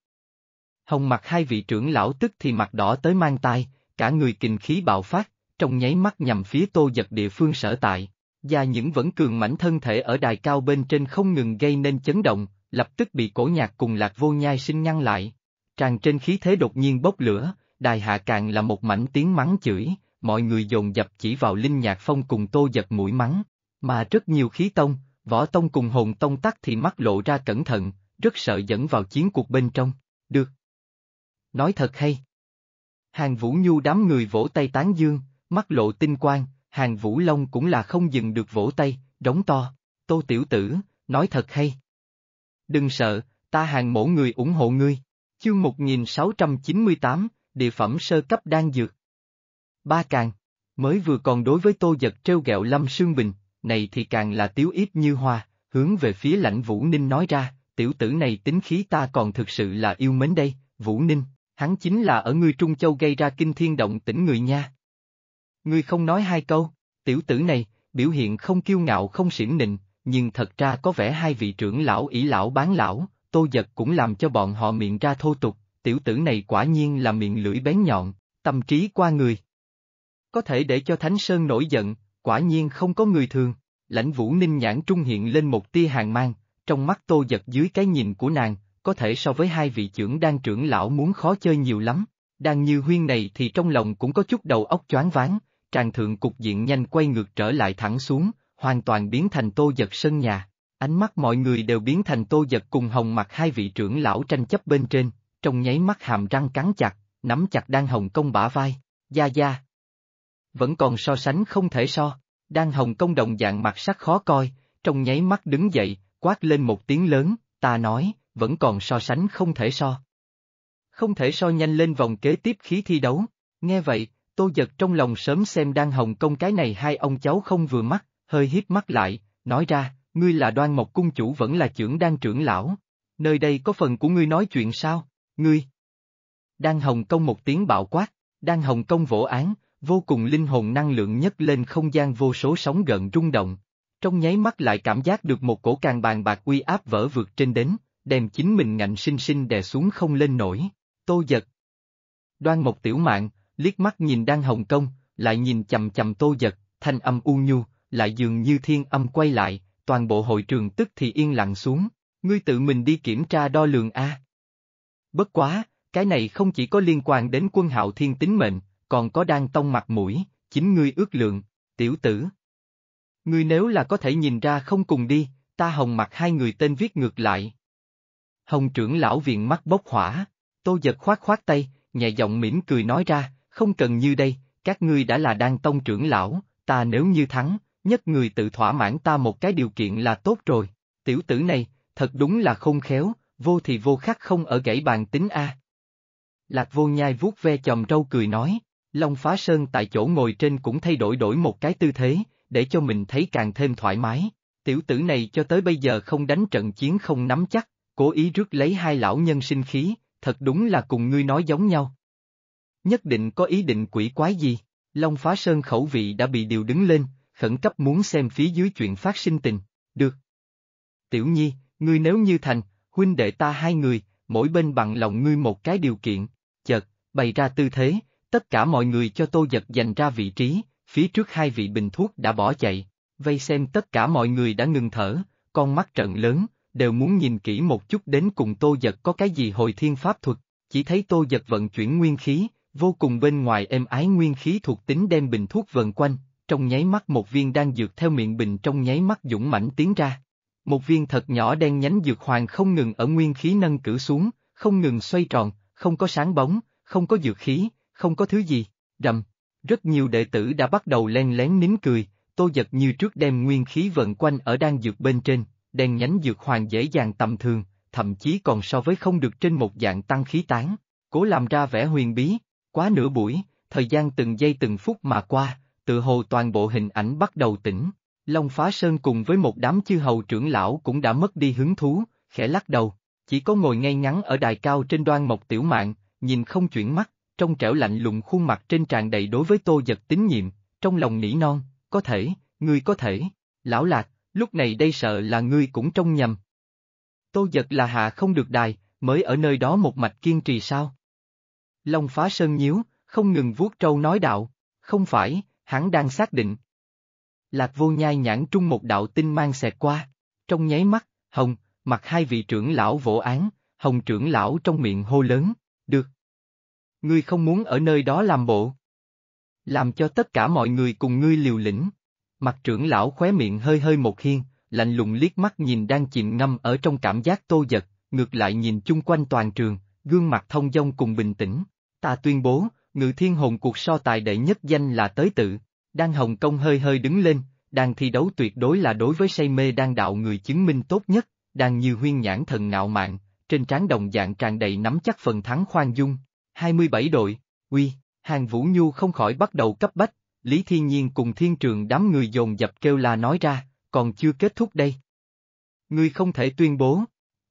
Hồng mặt hai vị trưởng lão tức thì mặt đỏ tới mang tai, cả người kinh khí bạo phát, trong nháy mắt nhằm phía tô giật địa phương sở tại, và những vẫn cường mảnh thân thể ở đài cao bên trên không ngừng gây nên chấn động, lập tức bị cổ nhạc cùng lạc vô nhai sinh ngăn lại. Tràn trên khí thế đột nhiên bốc lửa, đài hạ càng là một mảnh tiếng mắng chửi, mọi người dồn dập chỉ vào Linh Nhạc Phong cùng tô giật mũi mắng, mà rất nhiều khí tông, võ tông cùng hồn tông tắc thì mắt lộ ra cẩn thận, rất sợ dẫn vào chiến cuộc bên trong, được. Nói thật hay. Hàng Vũ Nhu đám người vỗ tay tán dương, mắt lộ tinh quang, hàng Vũ Long cũng là không dừng được vỗ tay, đóng to, tô tiểu tử, nói thật hay. Đừng sợ, ta hàng mỗi người ủng hộ ngươi. Chương 1698, địa phẩm sơ cấp đang dược. Ba càng, mới vừa còn đối với tô giật treo gẹo Lâm Sương Bình, này thì càng là tiếu ít như hoa, hướng về phía lãnh Vũ Ninh nói ra, tiểu tử này tính khí ta còn thực sự là yêu mến đây, Vũ Ninh, hắn chính là ở ngươi Trung Châu gây ra kinh thiên động tỉnh người nha. Ngươi không nói hai câu, tiểu tử này, biểu hiện không kiêu ngạo không xỉm nịnh, nhưng thật ra có vẻ hai vị trưởng lão ỷ lão bán lão, tô giật cũng làm cho bọn họ miệng ra thô tục tiểu tử này quả nhiên là miệng lưỡi bén nhọn, tâm trí qua người. Có thể để cho Thánh Sơn nổi giận, quả nhiên không có người thường, lãnh vũ ninh nhãn trung hiện lên một tia hàng mang, trong mắt tô giật dưới cái nhìn của nàng, có thể so với hai vị trưởng đang trưởng lão muốn khó chơi nhiều lắm, đang như huyên này thì trong lòng cũng có chút đầu óc choáng váng, tràng thượng cục diện nhanh quay ngược trở lại thẳng xuống, hoàn toàn biến thành tô giật sân nhà. Ánh mắt mọi người đều biến thành tô giật cùng hồng mặt hai vị trưởng lão tranh chấp bên trên, trong nháy mắt hàm răng cắn chặt, nắm chặt Đan Hồng Công bả vai, da da. Vẫn còn so sánh không thể so, Đan Hồng Công đồng dạng mặt sắc khó coi, trong nháy mắt đứng dậy, quát lên một tiếng lớn, ta nói, vẫn còn so sánh không thể so. Không thể so nhanh lên vòng kế tiếp khí thi đấu, nghe vậy, tô giật trong lòng sớm xem Đan Hồng Công cái này hai ông cháu không vừa mắt, hơi hiếp mắt lại, nói ra, ngươi là đoan mộc cung chủ vẫn là trưởng đan trưởng lão, nơi đây có phần của ngươi nói chuyện sao? ngươi. Đan Hồng Công một tiếng bạo quát, Đan Hồng Công vỗ án, vô cùng linh hồn năng lượng nhất lên không gian vô số sóng gần rung động. Trong nháy mắt lại cảm giác được một cổ càng bàn bạc uy áp vỡ vượt trên đến, đem chính mình ngạnh sinh sinh đè xuống không lên nổi, tô giật. Đoan một tiểu mạng, liếc mắt nhìn Đan Hồng Công, lại nhìn chầm chầm tô giật, thanh âm u nhu, lại dường như thiên âm quay lại, toàn bộ hội trường tức thì yên lặng xuống, ngươi tự mình đi kiểm tra đo lường A. Bất quá, cái này không chỉ có liên quan đến quân hạo thiên tính mệnh, còn có đang tông mặt mũi, chính ngươi ước lượng, tiểu tử. Ngươi nếu là có thể nhìn ra không cùng đi, ta hồng mặt hai người tên viết ngược lại. Hồng trưởng lão viện mắt bốc hỏa, tô giật khoát khoát tay, nhẹ giọng mỉm cười nói ra, không cần như đây, các ngươi đã là đang tông trưởng lão, ta nếu như thắng, nhất người tự thỏa mãn ta một cái điều kiện là tốt rồi, tiểu tử này, thật đúng là không khéo, vô thì vô khắc không ở gãy bàn tính a. Lạc vô nhai vuốt ve chòm râu cười nói, Long Phá Sơn tại chỗ ngồi trên cũng thay đổi đổi một cái tư thế, để cho mình thấy càng thêm thoải mái, tiểu tử này cho tới bây giờ không đánh trận chiến không nắm chắc, cố ý rước lấy hai lão nhân sinh khí, thật đúng là cùng ngươi nói giống nhau. Nhất định có ý định quỷ quái gì, Long Phá Sơn khẩu vị đã bị điều đứng lên, khẩn cấp muốn xem phía dưới chuyện phát sinh tình, được. Tiểu Nhi, ngươi nếu như thành, huynh đệ ta hai người, mỗi bên bằng lòng ngươi một cái điều kiện, Chật, bày ra tư thế, tất cả mọi người cho tô giật dành ra vị trí, phía trước hai vị bình thuốc đã bỏ chạy, vây xem tất cả mọi người đã ngừng thở, con mắt trận lớn, đều muốn nhìn kỹ một chút đến cùng tô giật có cái gì hồi thiên pháp thuật, chỉ thấy tô giật vận chuyển nguyên khí, vô cùng bên ngoài êm ái nguyên khí thuộc tính đem bình thuốc vần quanh, trong nháy mắt một viên đang dược theo miệng bình trong nháy mắt dũng mãnh tiến ra, một viên thật nhỏ đen nhánh dược hoàng không ngừng ở nguyên khí nâng cử xuống, không ngừng xoay tròn, không có sáng bóng, không có dược khí, không có thứ gì, Rầm, Rất nhiều đệ tử đã bắt đầu len lén nín cười, tô giật như trước đem nguyên khí vận quanh ở đang dược bên trên, đen nhánh dược hoàng dễ dàng tầm thường, thậm chí còn so với không được trên một dạng tăng khí tán, cố làm ra vẻ huyền bí, quá nửa buổi, thời gian từng giây từng phút mà qua, tự hồ toàn bộ hình ảnh bắt đầu tỉnh, Long Phá Sơn cùng với một đám chư hầu trưởng lão cũng đã mất đi hứng thú, khẽ lắc đầu, chỉ có ngồi ngay ngắn ở đài cao trên đoan mộc tiểu mạng, nhìn không chuyển mắt, trong trẻo lạnh lùng khuôn mặt trên tràn đầy đối với tô giật tín nhiệm, trong lòng nỉ non, có thể, ngươi có thể, lão lạc, lúc này đây sợ là ngươi cũng trông nhầm. Tô giật là hạ không được đài, mới ở nơi đó một mạch kiên trì sao? Long phá sơn nhíu, không ngừng vuốt trâu nói đạo, không phải, hắn đang xác định, Lạc vô nhai nhãn trung một đạo tinh mang xẹt qua. Trong nháy mắt, Hồng, mặt hai vị trưởng lão vỗ án, Hồng trưởng lão trong miệng hô lớn, được. Ngươi không muốn ở nơi đó làm bộ. Làm cho tất cả mọi người cùng ngươi liều lĩnh. Mặt trưởng lão khóe miệng hơi hơi một hiên, lạnh lùng liếc mắt nhìn đang chìm ngâm ở trong cảm giác tô giật, ngược lại nhìn chung quanh toàn trường, gương mặt thông dong cùng bình tĩnh. Ta tuyên bố, ngự thiên hồn cuộc so tài đệ nhất danh là tới tự, Đan Hồng Công hơi hơi đứng lên, Đan thi đấu tuyệt đối là đối với say mê Đan đạo người chứng minh tốt nhất, Đan như huyên nhãn thần ngạo mạn, trên trán đồng dạng tràn đầy nắm chắc phần thắng khoan dung. 27 đội, uy, hàng Vũ Nhu không khỏi bắt đầu cấp bách, Lý Thiên Nhiên cùng thiên trường đám người dồn dập kêu la nói ra, còn chưa kết thúc đây. Ngươi không thể tuyên bố.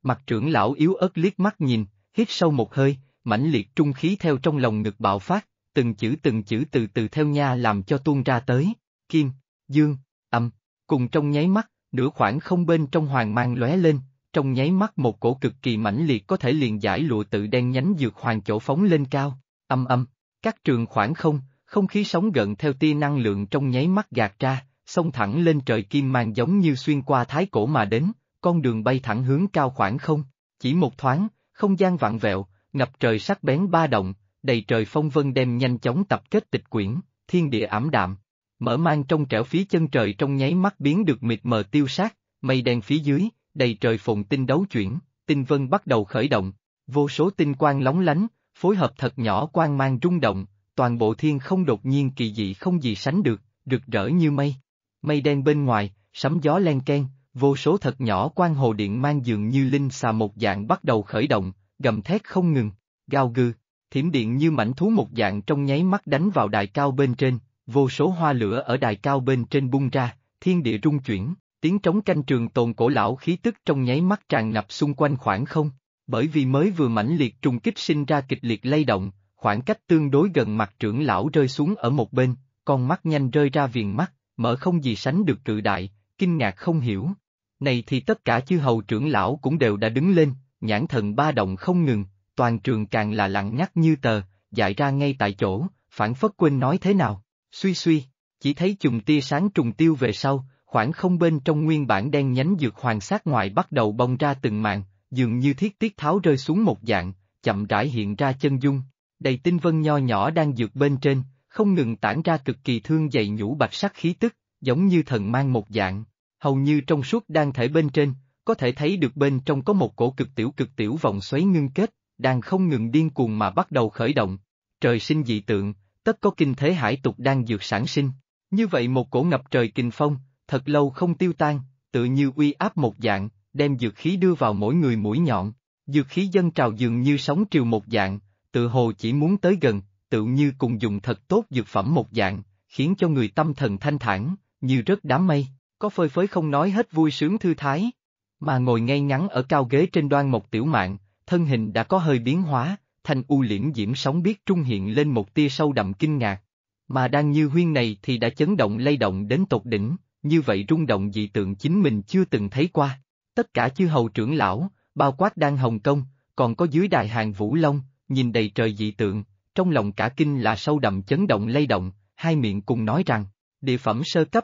Mặt trưởng lão yếu ớt liếc mắt nhìn, hít sâu một hơi, mãnh liệt trung khí theo trong lòng ngực bạo phát, từng chữ từng chữ từ từ theo nha làm cho tuôn ra tới, kim, dương, âm, cùng trong nháy mắt, nửa khoảng không bên trong hoàng mang lóe lên, trong nháy mắt một cổ cực kỳ mãnh liệt có thể liền giải lụa tự đen nhánh dược hoàng chỗ phóng lên cao, âm âm, các trường khoảng không, không khí sóng gần theo tia năng lượng trong nháy mắt gạt ra, xông thẳng lên trời kim mang giống như xuyên qua thái cổ mà đến, con đường bay thẳng hướng cao khoảng không, chỉ một thoáng, không gian vạn vẹo, ngập trời sắc bén ba động, đầy trời phong vân đem nhanh chóng tập kết tịch quyển, thiên địa ảm đạm. Mở mang trong trẻo phía chân trời trong nháy mắt biến được mịt mờ tiêu sát, mây đen phía dưới, đầy trời phồn tinh đấu chuyển, tinh vân bắt đầu khởi động, vô số tinh quang lóng lánh, phối hợp thật nhỏ quang mang rung động, toàn bộ thiên không đột nhiên kỳ dị không gì sánh được, rực rỡ như mây. Mây đen bên ngoài, sấm gió len ken, vô số thật nhỏ quang hồ điện mang dường như linh xà một dạng bắt đầu khởi động, gầm thét không ngừng, gao gư, thiểm điện như mảnh thú một dạng trong nháy mắt đánh vào đài cao bên trên, vô số hoa lửa ở đài cao bên trên bung ra, thiên địa rung chuyển, tiếng trống canh trường tồn cổ lão khí tức trong nháy mắt tràn ngập xung quanh khoảng không, bởi vì mới vừa mãnh liệt trùng kích sinh ra kịch liệt lay động, khoảng cách tương đối gần mặt trưởng lão rơi xuống ở một bên, con mắt nhanh rơi ra viền mắt, mở không gì sánh được cự đại, kinh ngạc không hiểu. Này thì tất cả chư hầu trưởng lão cũng đều đã đứng lên, nhãn thần ba động không ngừng, toàn trường càng là lặng nhắc như tờ, dại ra ngay tại chỗ, phản phất quên nói thế nào, suy suy, chỉ thấy chùm tia sáng trùng tiêu về sau, khoảng không bên trong nguyên bản đen nhánh dược hoàng sát ngoại bắt đầu bong ra từng mạng, dường như thiết tiết tháo rơi xuống một dạng, chậm rãi hiện ra chân dung, đầy tinh vân nho nhỏ đang dược bên trên, không ngừng tản ra cực kỳ thương dày nhũ bạch sắc khí tức, giống như thần mang một dạng, hầu như trong suốt đang thể bên trên, có thể thấy được bên trong có một cổ cực tiểu cực tiểu vòng xoáy ngưng kết, đang không ngừng điên cuồng mà bắt đầu khởi động. Trời sinh dị tượng, tất có kinh thế hải tục đang dược sản sinh. Như vậy một cổ ngập trời kinh phong, thật lâu không tiêu tan, tự như uy áp một dạng, đem dược khí đưa vào mỗi người mũi nhọn. Dược khí dân trào dường như sóng triều một dạng, tự hồ chỉ muốn tới gần, tự như cùng dùng thật tốt dược phẩm một dạng, khiến cho người tâm thần thanh thản, như rất đám mây, có phơi phới không nói hết vui sướng thư thái. Mà ngồi ngay ngắn ở cao ghế trên đoan một tiểu mạng, thân hình đã có hơi biến hóa, thành u liễm diễm sóng biết trung hiện lên một tia sâu đậm kinh ngạc. Mà đang như huyên này thì đã chấn động lay động đến tột đỉnh, như vậy rung động dị tượng chính mình chưa từng thấy qua. Tất cả chư hầu trưởng lão, bao quát đang Hồng công, còn có dưới đài hàng Vũ Long, nhìn đầy trời dị tượng, trong lòng cả kinh là sâu đậm chấn động lay động, hai miệng cùng nói rằng, địa phẩm sơ cấp.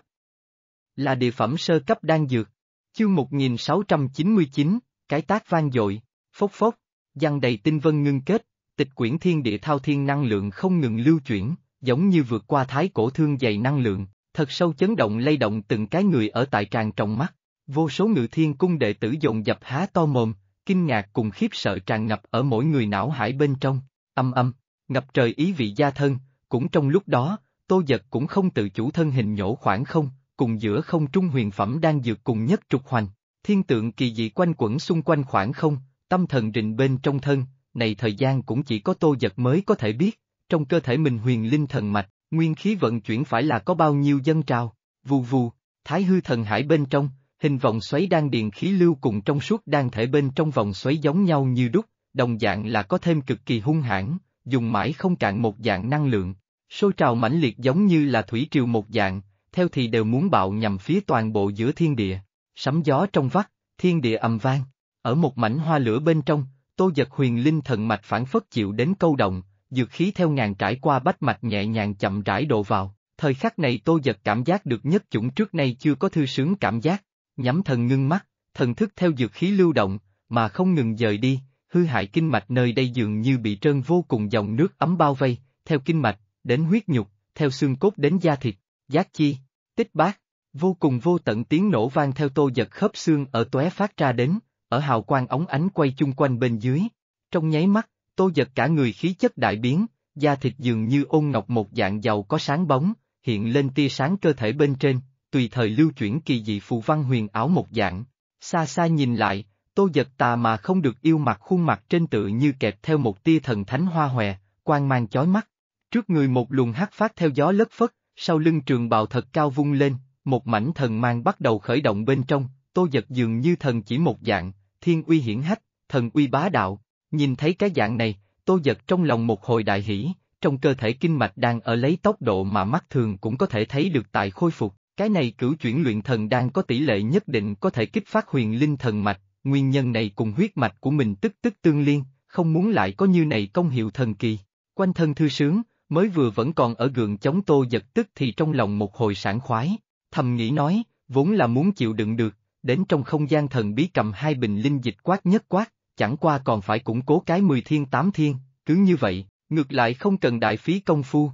Là địa phẩm sơ cấp đang dược. Chương 1699, cái tác vang dội phốc phốc, giăng đầy tinh vân ngưng kết, tịch quyển thiên địa thao thiên năng lượng không ngừng lưu chuyển, giống như vượt qua thái cổ thương dày năng lượng, thật sâu chấn động lay động từng cái người ở tại tràn trong mắt. Vô số ngự thiên cung đệ tử dồn dập há to mồm, kinh ngạc cùng khiếp sợ tràn ngập ở mỗi người não hải bên trong, âm âm, ngập trời ý vị gia thân, cũng trong lúc đó, tô giật cũng không tự chủ thân hình nhổ khoảng không, cùng giữa không trung huyền phẩm đang dược cùng nhất trục hoành, thiên tượng kỳ dị quanh quẩn xung quanh khoảng không, tâm thần rình bên trong thân, này thời gian cũng chỉ có tô giật mới có thể biết, trong cơ thể mình huyền linh thần mạch, nguyên khí vận chuyển phải là có bao nhiêu dân trào, vù vù, thái hư thần hải bên trong, hình vòng xoáy đang điền khí lưu cùng trong suốt đang thể bên trong vòng xoáy giống nhau như đúc, đồng dạng là có thêm cực kỳ hung hãn, dùng mãi không cạn một dạng năng lượng, sôi trào mãnh liệt giống như là thủy triều một dạng, theo thì đều muốn bạo nhằm phía toàn bộ giữa thiên địa, sấm gió trong vắt, thiên địa ầm vang, ở một mảnh hoa lửa bên trong, Tô Giật huyền linh thần mạch phản phất chịu đến câu động, dược khí theo ngàn trải qua bách mạch nhẹ nhàng chậm rãi đổ vào. Thời khắc này Tô Giật cảm giác được nhất chủng trước nay chưa có thư sướng cảm giác, nhắm thần ngưng mắt, thần thức theo dược khí lưu động, mà không ngừng dời đi, hư hại kinh mạch nơi đây dường như bị trơn vô cùng dòng nước ấm bao vây, theo kinh mạch, đến huyết nhục, theo xương cốt đến da thịt, giác chi, tích bát, vô cùng vô tận tiếng nổ vang theo Tô Giật khớp xương ở tóe phát ra đến, ở hào quang ống ánh quay chung quanh bên dưới. Trong nháy mắt, tô giật cả người khí chất đại biến, da thịt dường như ôn ngọc một dạng giàu có sáng bóng, hiện lên tia sáng cơ thể bên trên, tùy thời lưu chuyển kỳ dị phù văn huyền áo một dạng. Xa xa nhìn lại, tô giật tà mà không được yêu mặt khuôn mặt trên tự như kẹp theo một tia thần thánh hoa hòe, quang mang chói mắt. Trước người một luồng hát phát theo gió lất phất, sau lưng trường bào thật cao vung lên, một mảnh thần mang bắt đầu khởi động bên trong, tô giật dường như thần chỉ một dạng, thiên uy hiển hách, thần uy bá đạo, nhìn thấy cái dạng này, tô giật trong lòng một hồi đại hỷ, trong cơ thể kinh mạch đang ở lấy tốc độ mà mắt thường cũng có thể thấy được tại khôi phục, cái này cửu chuyển luyện thần đang có tỷ lệ nhất định có thể kích phát huyền linh thần mạch, nguyên nhân này cùng huyết mạch của mình tức tức tương liên, không muốn lại có như này công hiệu thần kỳ. Quanh thân thư sướng, mới vừa vẫn còn ở gượng chống tô giật tức thì trong lòng một hồi sảng khoái, thầm nghĩ nói, vốn là muốn chịu đựng được, đến trong không gian thần bí cầm hai bình linh dịch quát nhất quát, chẳng qua còn phải củng cố cái mười thiên tám thiên, cứ như vậy, ngược lại không cần đại phí công phu.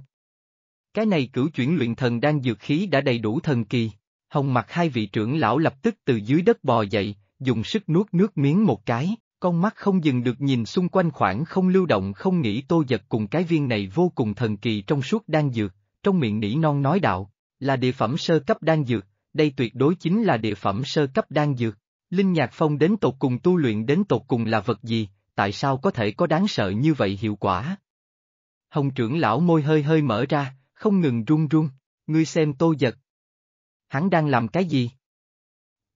Cái này cửu chuyển luyện thần đang dược khí đã đầy đủ thần kỳ, hồng mặt hai vị trưởng lão lập tức từ dưới đất bò dậy, dùng sức nuốt nước miếng một cái, con mắt không dừng được nhìn xung quanh khoảng không lưu động không nghĩ tô giật cùng cái viên này vô cùng thần kỳ trong suốt đang dược, trong miệng nỉ non nói đạo, là địa phẩm sơ cấp đang dược, đây tuyệt đối chính là địa phẩm sơ cấp đan dược. Linh Nhạc Phong đến tột cùng tu luyện đến tột cùng là vật gì, tại sao có thể có đáng sợ như vậy hiệu quả? Hồng trưởng lão môi hơi hơi mở ra, không ngừng run run, ngươi xem tô giật. Hắn đang làm cái gì?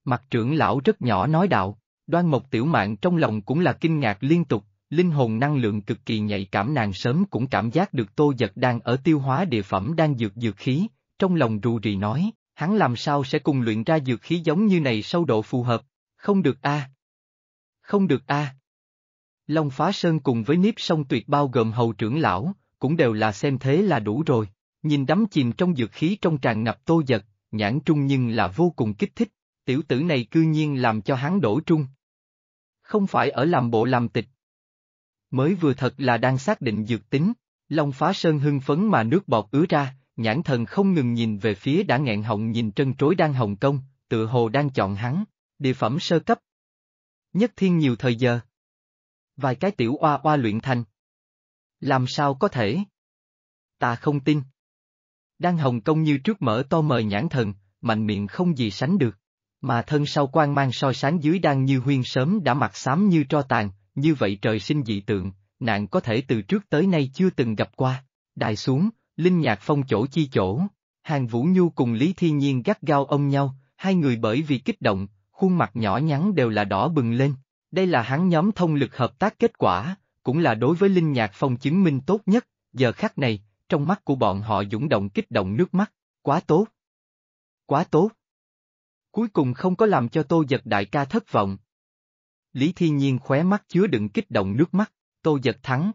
Mặt trưởng lão rất nhỏ nói đạo, đoan mộc tiểu mạng trong lòng cũng là kinh ngạc liên tục, linh hồn năng lượng cực kỳ nhạy cảm nàng sớm cũng cảm giác được tô giật đang ở tiêu hóa địa phẩm đang dược dược khí, trong lòng rù rì nói, hắn làm sao sẽ cùng luyện ra dược khí giống như này sâu độ phù hợp, không được a. Không được a. Long Phá Sơn cùng với nếp Sông Tuyệt bao gồm hầu trưởng lão, cũng đều là xem thế là đủ rồi, nhìn đắm chìm trong dược khí trong tràn ngập tô giật, nhãn trung nhưng là vô cùng kích thích, tiểu tử này cư nhiên làm cho hắn đổ trung. Không phải ở làm bộ làm tịch. Mới vừa thật là đang xác định dược tính, Long Phá Sơn hưng phấn mà nước bọt ứa ra, nhãn thần không ngừng nhìn về phía đã nghẹn họng nhìn trân trối đang Hồng Công tự hồ đang chọn hắn, địa phẩm sơ cấp. Nhất thiên nhiều thời giờ. Vài cái tiểu oa oa luyện thành. Làm sao có thể? Ta không tin. Đang Hồng Công như trước mở to mời nhãn thần, mạnh miệng không gì sánh được. Mà thân sau quan mang soi sáng dưới đang như huyên sớm đã mặc xám như tro tàn, như vậy trời sinh dị tượng, nạn có thể từ trước tới nay chưa từng gặp qua. Đại xuống, Linh Nhạc Phong chỗ chi chỗ, Hàng Vũ Nhu cùng Lý Thiên Nhiên gắt gao ôm nhau, hai người bởi vì kích động, khuôn mặt nhỏ nhắn đều là đỏ bừng lên. Đây là hắn nhóm thông lực hợp tác kết quả, cũng là đối với Linh Nhạc Phong chứng minh tốt nhất, giờ khắc này, trong mắt của bọn họ dũng động kích động nước mắt, quá tốt. Quá tốt. Cuối cùng không có làm cho Tô Giật đại ca thất vọng. Lý Thiên Nhiên khóe mắt chứa đựng kích động nước mắt, Tô Giật thắng.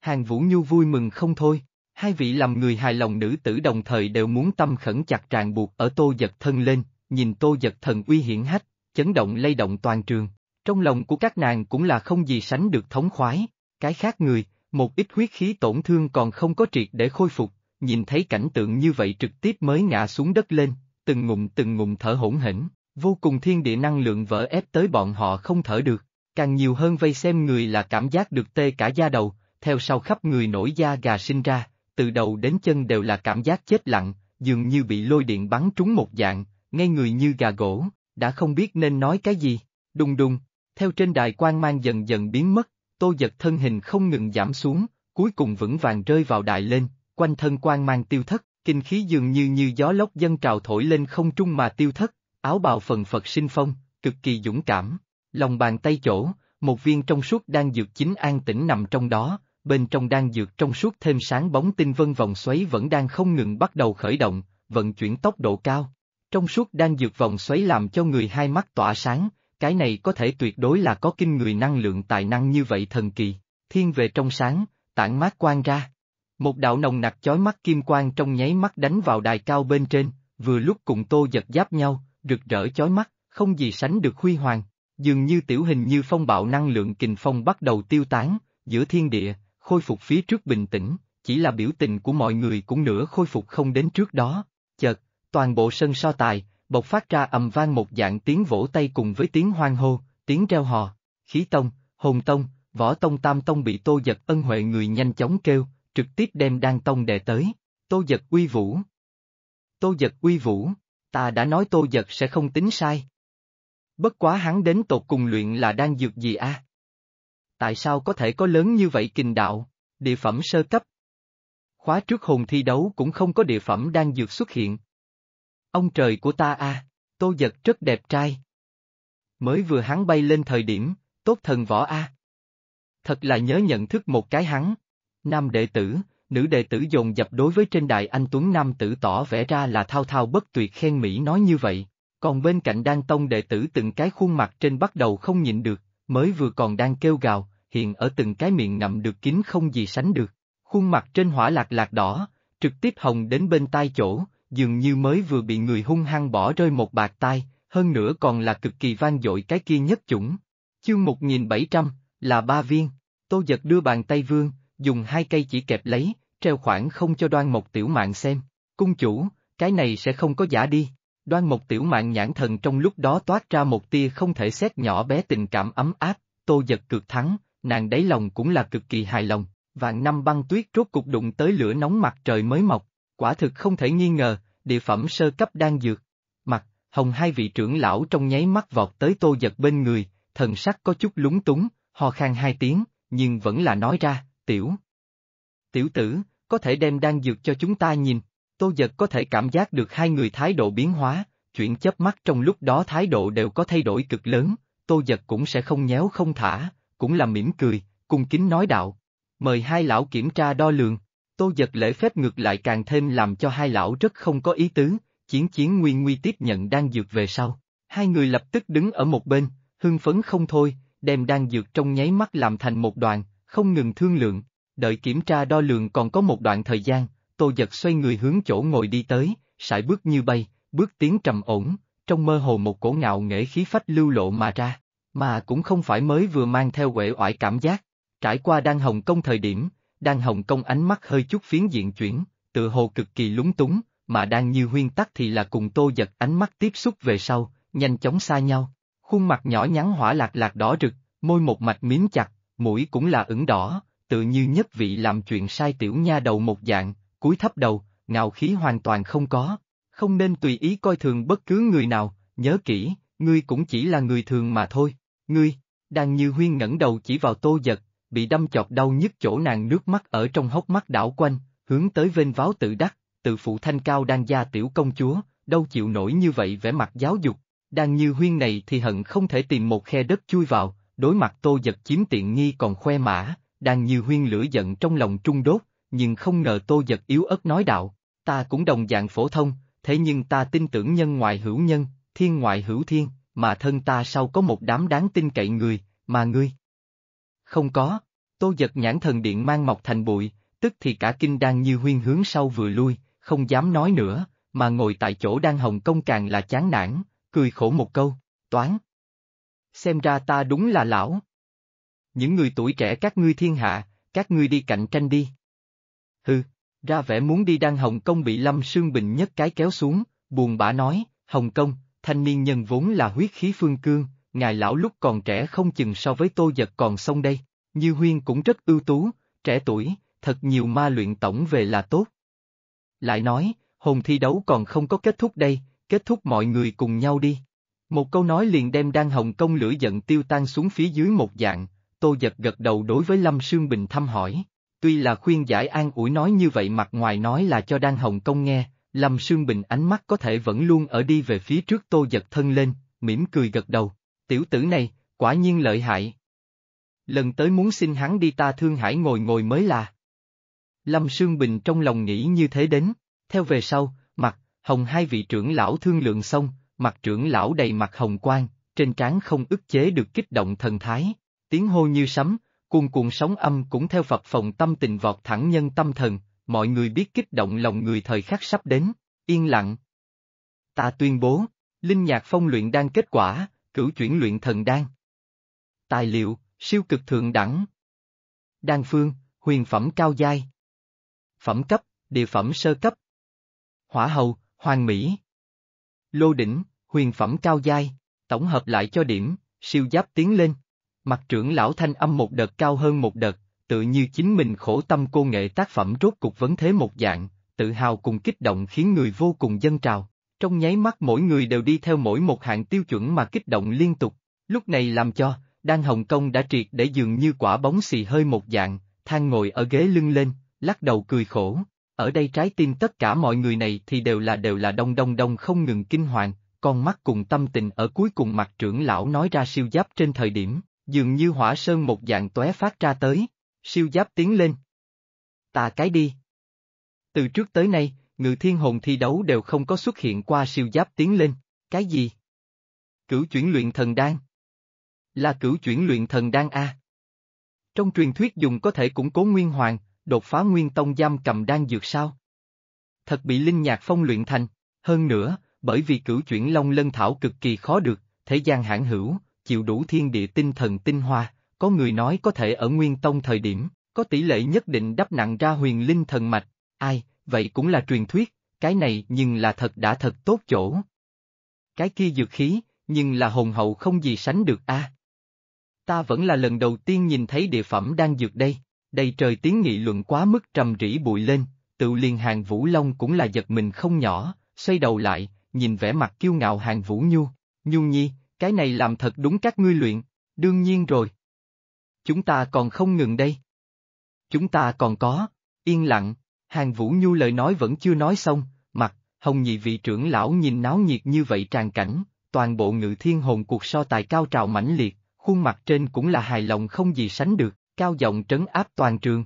Hàng Vũ Nhu vui mừng không thôi, Hai vị làm người hài lòng nữ tử đồng thời đều muốn tâm khẩn chặt tràn buộc ở tô giật thân lên, nhìn tô giật thần uy hiển hách, chấn động lay động toàn trường. Trong lòng của các nàng cũng là không gì sánh được thống khoái, cái khác người, một ít huyết khí tổn thương còn không có triệt để khôi phục, nhìn thấy cảnh tượng như vậy trực tiếp mới ngã xuống đất lên, từng ngụm từng ngụm thở hỗn hỉnh vô cùng thiên địa năng lượng vỡ ép tới bọn họ không thở được, càng nhiều hơn vây xem người là cảm giác được tê cả da đầu, theo sau khắp người nổi da gà sinh ra, từ đầu đến chân đều là cảm giác chết lặng, dường như bị lôi điện bắn trúng một dạng, ngay người như gà gỗ, đã không biết nên nói cái gì. Đùng đùng, theo trên đài quan mang dần dần biến mất, tô giật thân hình không ngừng giảm xuống, cuối cùng vững vàng rơi vào đại lên, quanh thân quan mang tiêu thất, kinh khí dường như như gió lốc dân trào thổi lên không trung mà tiêu thất, áo bào phần phật sinh phong, cực kỳ dũng cảm. Lòng bàn tay chỗ, một viên trong suốt đang dược chính an tĩnh nằm trong đó, bên trong đang dược trong suốt thêm sáng bóng tinh vân vòng xoáy vẫn đang không ngừng bắt đầu khởi động, vận chuyển tốc độ cao. Trong suốt đang dược vòng xoáy làm cho người hai mắt tỏa sáng, cái này có thể tuyệt đối là có kinh người năng lượng tài năng như vậy thần kỳ, thiên về trong sáng, tản mát quang ra. Một đạo nồng nặc chói mắt kim quang trong nháy mắt đánh vào đài cao bên trên, vừa lúc cùng tô giật giáp nhau, rực rỡ chói mắt, không gì sánh được huy hoàng, dường như tiểu hình như phong bạo năng lượng kình phong bắt đầu tiêu tán, giữa thiên địa, khôi phục phía trước bình tĩnh, chỉ là biểu tình của mọi người cũng nửa khôi phục không đến trước đó. Chợt, toàn bộ sân so tài, bộc phát ra ầm vang một dạng tiếng vỗ tay cùng với tiếng hoang hô, tiếng reo hò. Khí Tông, Hồn Tông, Võ Tông Tam Tông bị Tô Giật ân huệ người nhanh chóng kêu, trực tiếp đem Đan Tông đề tới. Tô Giật uy vũ. Tô Giật uy vũ, ta đã nói Tô Giật sẽ không tính sai. Bất quá hắn đến tột cùng luyện là đang dược gì a? tại sao có thể có lớn như vậy kình đạo, địa phẩm sơ cấp. Khóa trước hồn thi đấu cũng không có địa phẩm đang dược xuất hiện. Ông trời của ta a, tô giật rất đẹp trai. Mới vừa hắn bay lên thời điểm, tốt thần võ a. Thật là nhớ nhận thức một cái hắn. Nam đệ tử, nữ đệ tử dồn dập đối với trên đài anh Tuấn Nam tử tỏ vẻ ra là thao thao bất tuyệt khen Mỹ nói như vậy, còn bên cạnh đan tông đệ tử từng cái khuôn mặt trên bắt đầu không nhịn được, mới vừa còn đang kêu gào, hiện ở từng cái miệng ngậm được kín không gì sánh được. Khuôn mặt trên hỏa lạc lạc đỏ, trực tiếp hồng đến bên tai chỗ, dường như mới vừa bị người hung hăng bỏ rơi một bạc tai, hơn nữa còn là cực kỳ vang dội cái kia nhất chủng. Chương 1700, là ba viên, Tô Giật đưa bàn tay vương, dùng hai cây chỉ kẹp lấy, treo khoảng không cho đoan một tiểu mạng xem, cung chủ, cái này sẽ không có giả đi. Đoan một tiểu mạng nhãn thần trong lúc đó toát ra một tia không thể xét nhỏ bé tình cảm ấm áp, tô giật cực thắng, nàng đáy lòng cũng là cực kỳ hài lòng, vạn năm băng tuyết rốt cục đụng tới lửa nóng mặt trời mới mọc, quả thực không thể nghi ngờ, địa phẩm sơ cấp đang dược. Mặt, hồng hai vị trưởng lão trong nháy mắt vọt tới tô giật bên người, thần sắc có chút lúng túng, ho khang hai tiếng, nhưng vẫn là nói ra, tiểu. Tiểu tử, có thể đem đang dược cho chúng ta nhìn, Tô Giật có thể cảm giác được hai người thái độ biến hóa, chuyện chớp mắt trong lúc đó thái độ đều có thay đổi cực lớn, Tô Giật cũng sẽ không nhéo không thả, cũng là mỉm cười, cung kính nói đạo. Mời hai lão kiểm tra đo lường, Tô Giật lễ phép ngược lại càng thêm làm cho hai lão rất không có ý tứ, chiến chiến nguy nguy tiếp nhận đang dược về sau. Hai người lập tức đứng ở một bên, hưng phấn không thôi, đem đang dược trong nháy mắt làm thành một đoàn, không ngừng thương lượng, đợi kiểm tra đo lường còn có một đoạn thời gian, tô giật xoay người hướng chỗ ngồi đi tới, sải bước như bay, bước tiến trầm ổn, trong mơ hồ một cổ ngạo nghệ khí phách lưu lộ mà ra, mà cũng không phải mới vừa mang theo quệ oải cảm giác. Trải qua đang hồng công thời điểm, đang hồng công ánh mắt hơi chút phiến diện chuyển, tự hồ cực kỳ lúng túng, mà đang như huyên tắc thì là cùng tô giật ánh mắt tiếp xúc về sau, nhanh chóng xa nhau. Khuôn mặt nhỏ nhắn hỏa lạc lạc đỏ rực, môi một mạch miếm chặt, mũi cũng là ửng đỏ, tự như nhất vị làm chuyện sai tiểu nha đầu một dạng, cúi thấp đầu, ngạo khí hoàn toàn không có, không nên tùy ý coi thường bất cứ người nào, nhớ kỹ, ngươi cũng chỉ là người thường mà thôi, ngươi, đang như huyên ngẩng đầu chỉ vào tô giật, bị đâm chọt đau nhất chỗ nàng nước mắt ở trong hốc mắt đảo quanh, hướng tới vênh váo tự đắc, tự phụ thanh cao đang gia tiểu công chúa, đâu chịu nổi như vậy vẻ mặt giáo dục, đang như huyên này thì hận không thể tìm một khe đất chui vào, đối mặt tô giật chiếm tiện nghi còn khoe mã, đang như huyên lửa giận trong lòng trung đốt, nhưng không ngờ Tô Giật yếu ớt nói đạo, ta cũng đồng dạng phổ thông, thế nhưng ta tin tưởng nhân ngoại hữu nhân, thiên ngoại hữu thiên, mà thân ta sau có một đám đáng tin cậy người, mà ngươi. Không có, Tô Giật nhãn thần điện mang mọc thành bụi, tức thì cả kinh đang như huyên hướng sau vừa lui, không dám nói nữa, mà ngồi tại chỗ đang hồng công càng là chán nản, cười khổ một câu, toán. Xem ra ta đúng là lão. Những người tuổi trẻ các ngươi thiên hạ, các ngươi đi cạnh tranh đi. Hừ, ra vẻ muốn đi đang Hồng Kông bị Lâm Sương Bình nhất cái kéo xuống, buồn bã nói, Hồng Kông, thanh niên nhân vốn là huyết khí phương cương, ngài lão lúc còn trẻ không chừng so với tô giật còn sông đây, như huyên cũng rất ưu tú, trẻ tuổi, thật nhiều ma luyện tổng về là tốt. Lại nói, hồn thi đấu còn không có kết thúc đây, kết thúc mọi người cùng nhau đi. Một câu nói liền đem đang hồng công lửa giận tiêu tan xuống phía dưới một dạng, tô giật gật đầu đối với Lâm Sương Bình thăm hỏi. Tuy là khuyên giải an ủi nói như vậy mặt ngoài nói là cho Đan Hồng Công nghe, Lâm Sương Bình ánh mắt có thể vẫn luôn ở đi về phía trước tô giật thân lên, mỉm cười gật đầu, tiểu tử này, quả nhiên lợi hại. Lần tới muốn xin hắn đi ta thương hải ngồi ngồi mới là. Lâm Sương Bình trong lòng nghĩ như thế đến, theo về sau, mặt, hồng hai vị trưởng lão thương lượng xong, mặt trưởng lão đầy mặt hồng quang, trên trán không ức chế được kích động thần thái, tiếng hô như sấm, cuồn cuộn sóng âm cũng theo phật phòng tâm tình vọt thẳng nhân tâm thần, mọi người biết kích động lòng người thời khắc sắp đến, yên lặng. Ta tuyên bố, linh nhạc phong luyện đang kết quả, cửu chuyển luyện thần đan. Tài liệu, siêu cực thượng đẳng. Đan phương, huyền phẩm cao giai. Phẩm cấp, địa phẩm sơ cấp. Hỏa hầu, hoàng mỹ. Lô đỉnh, huyền phẩm cao giai, tổng hợp lại cho điểm, siêu giáp tiến lên. Mặt trưởng lão thanh âm một đợt cao hơn một đợt, tự như chính mình khổ tâm cô nghệ tác phẩm rốt cục vấn thế một dạng, tự hào cùng kích động khiến người vô cùng dân trào. Trong nháy mắt mỗi người đều đi theo mỗi một hạng tiêu chuẩn mà kích động liên tục, lúc này làm cho, đang Hồng Kông đã triệt để dường như quả bóng xì hơi một dạng, than ngồi ở ghế lưng lên, lắc đầu cười khổ. Ở đây trái tim tất cả mọi người này thì đều là đều là đông đông đông không ngừng kinh hoàng, con mắt cùng tâm tình ở cuối cùng mặt trưởng lão nói ra siêu giáp trên thời điểm, dường như hỏa sơn một dạng tóe phát ra tới, siêu giáp tiến lên. Tà cái đi. Từ trước tới nay, ngự thiên hồn thi đấu đều không có xuất hiện qua siêu giáp tiến lên, cái gì? Cửu chuyển luyện thần đan. Là cửu chuyển luyện thần đan A. Trong truyền thuyết dùng có thể củng cố nguyên hoàng, đột phá nguyên tông giam cầm đan dược sao? Thật bị linh nhạc phong luyện thành, hơn nữa, bởi vì cửu chuyển long lân thảo cực kỳ khó được, thế gian hãng hữu, chịu đủ thiên địa tinh thần tinh hoa, có người nói có thể ở nguyên tông thời điểm, có tỷ lệ nhất định đắp nặng ra huyền linh thần mạch, ai, vậy cũng là truyền thuyết, cái này nhưng là thật đã thật tốt chỗ. Cái kia dược khí, nhưng là hồn hậu không gì sánh được a. Ta vẫn là lần đầu tiên nhìn thấy địa phẩm đang dược đây, đầy trời tiếng nghị luận quá mức trầm rỉ bụi lên, tự liền hàng Vũ Long cũng là giật mình không nhỏ, xoay đầu lại, nhìn vẻ mặt kiêu ngạo hàng Vũ Nhu, Nhu Nhi, cái này làm thật đúng các ngươi luyện, đương nhiên rồi. Chúng ta còn không ngừng đây. Chúng ta còn có, yên lặng, hàng vũ nhu lời nói vẫn chưa nói xong, mặt, hồng nhị vị trưởng lão nhìn náo nhiệt như vậy tràn cảnh, toàn bộ ngự thiên hồn cuộc so tài cao trào mãnh liệt, khuôn mặt trên cũng là hài lòng không gì sánh được, cao giọng trấn áp toàn trường.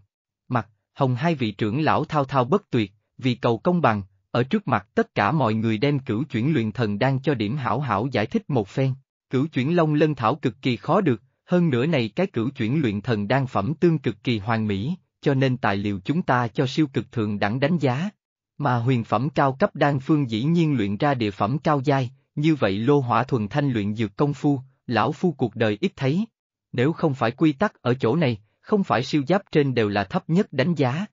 Mặt, hồng hai vị trưởng lão thao thao bất tuyệt, vì cầu công bằng, ở trước mặt tất cả mọi người đem cửu chuyển luyện thần đang cho điểm hảo hảo giải thích một phen. Cửu chuyển long lân thảo cực kỳ khó được, hơn nữa này cái cửu chuyển luyện thần đang phẩm tương cực kỳ hoàn mỹ, cho nên tài liệu chúng ta cho siêu cực thường đẳng đánh giá. Mà huyền phẩm cao cấp đan phương dĩ nhiên luyện ra địa phẩm cao giai, như vậy lô hỏa thuần thanh luyện dược công phu, lão phu cuộc đời ít thấy. Nếu không phải quy tắc ở chỗ này, không phải siêu giáp trên đều là thấp nhất đánh giá.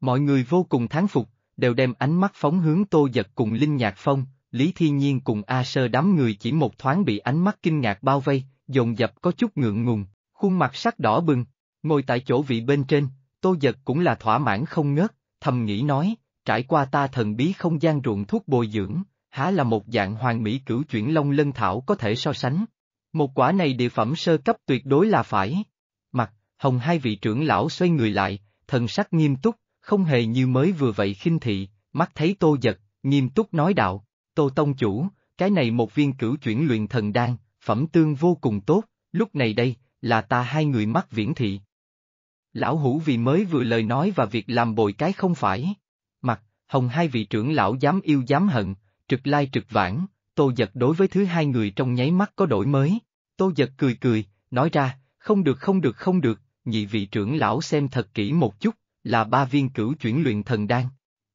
Mọi người vô cùng thán phục, đều đem ánh mắt phóng hướng Tô Giật cùng Linh Nhạc Phong, Lý Thiên Nhiên cùng A Sơ đám người chỉ một thoáng bị ánh mắt kinh ngạc bao vây, dồn dập có chút ngượng ngùng, khuôn mặt sắc đỏ bừng, ngồi tại chỗ vị bên trên, Tô Giật cũng là thỏa mãn không ngớt, thầm nghĩ nói, trải qua ta thần bí không gian ruộng thuốc bồi dưỡng, há là một dạng hoàng mỹ cửu chuyển long lân thảo có thể so sánh. Một quả này địa phẩm sơ cấp tuyệt đối là phải. Mặt, hồng hai vị trưởng lão xoay người lại, thần sắc nghiêm túc, không hề như mới vừa vậy khinh thị, mắt thấy tô giật, nghiêm túc nói đạo, tô tông chủ, cái này một viên cửu chuyển luyện thần đan, phẩm tương vô cùng tốt, lúc này đây, là ta hai người mắt viễn thị. Lão hủ vì mới vừa lời nói và việc làm bồi cái không phải. Mặt, hồng hai vị trưởng lão dám yêu dám hận, trực lai trực vãng, tô giật đối với thứ hai người trong nháy mắt có đổi mới. Tô giật cười cười, nói ra, không được không được không được, nhị vị trưởng lão xem thật kỹ một chút, là ba viên cửu chuyển luyện thần đan.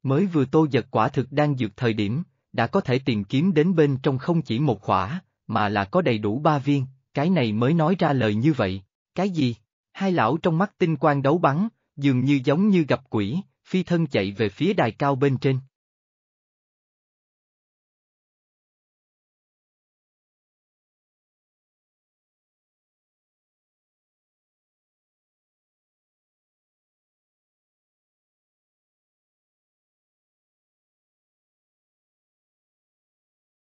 Mới vừa tô giật quả thực đang dược thời điểm, đã có thể tìm kiếm đến bên trong không chỉ một khỏa, mà là có đầy đủ ba viên, cái này mới nói ra lời như vậy. Cái gì? Hai lão trong mắt tinh quang đấu bắn, dường như giống như gặp quỷ, phi thân chạy về phía đài cao bên trên.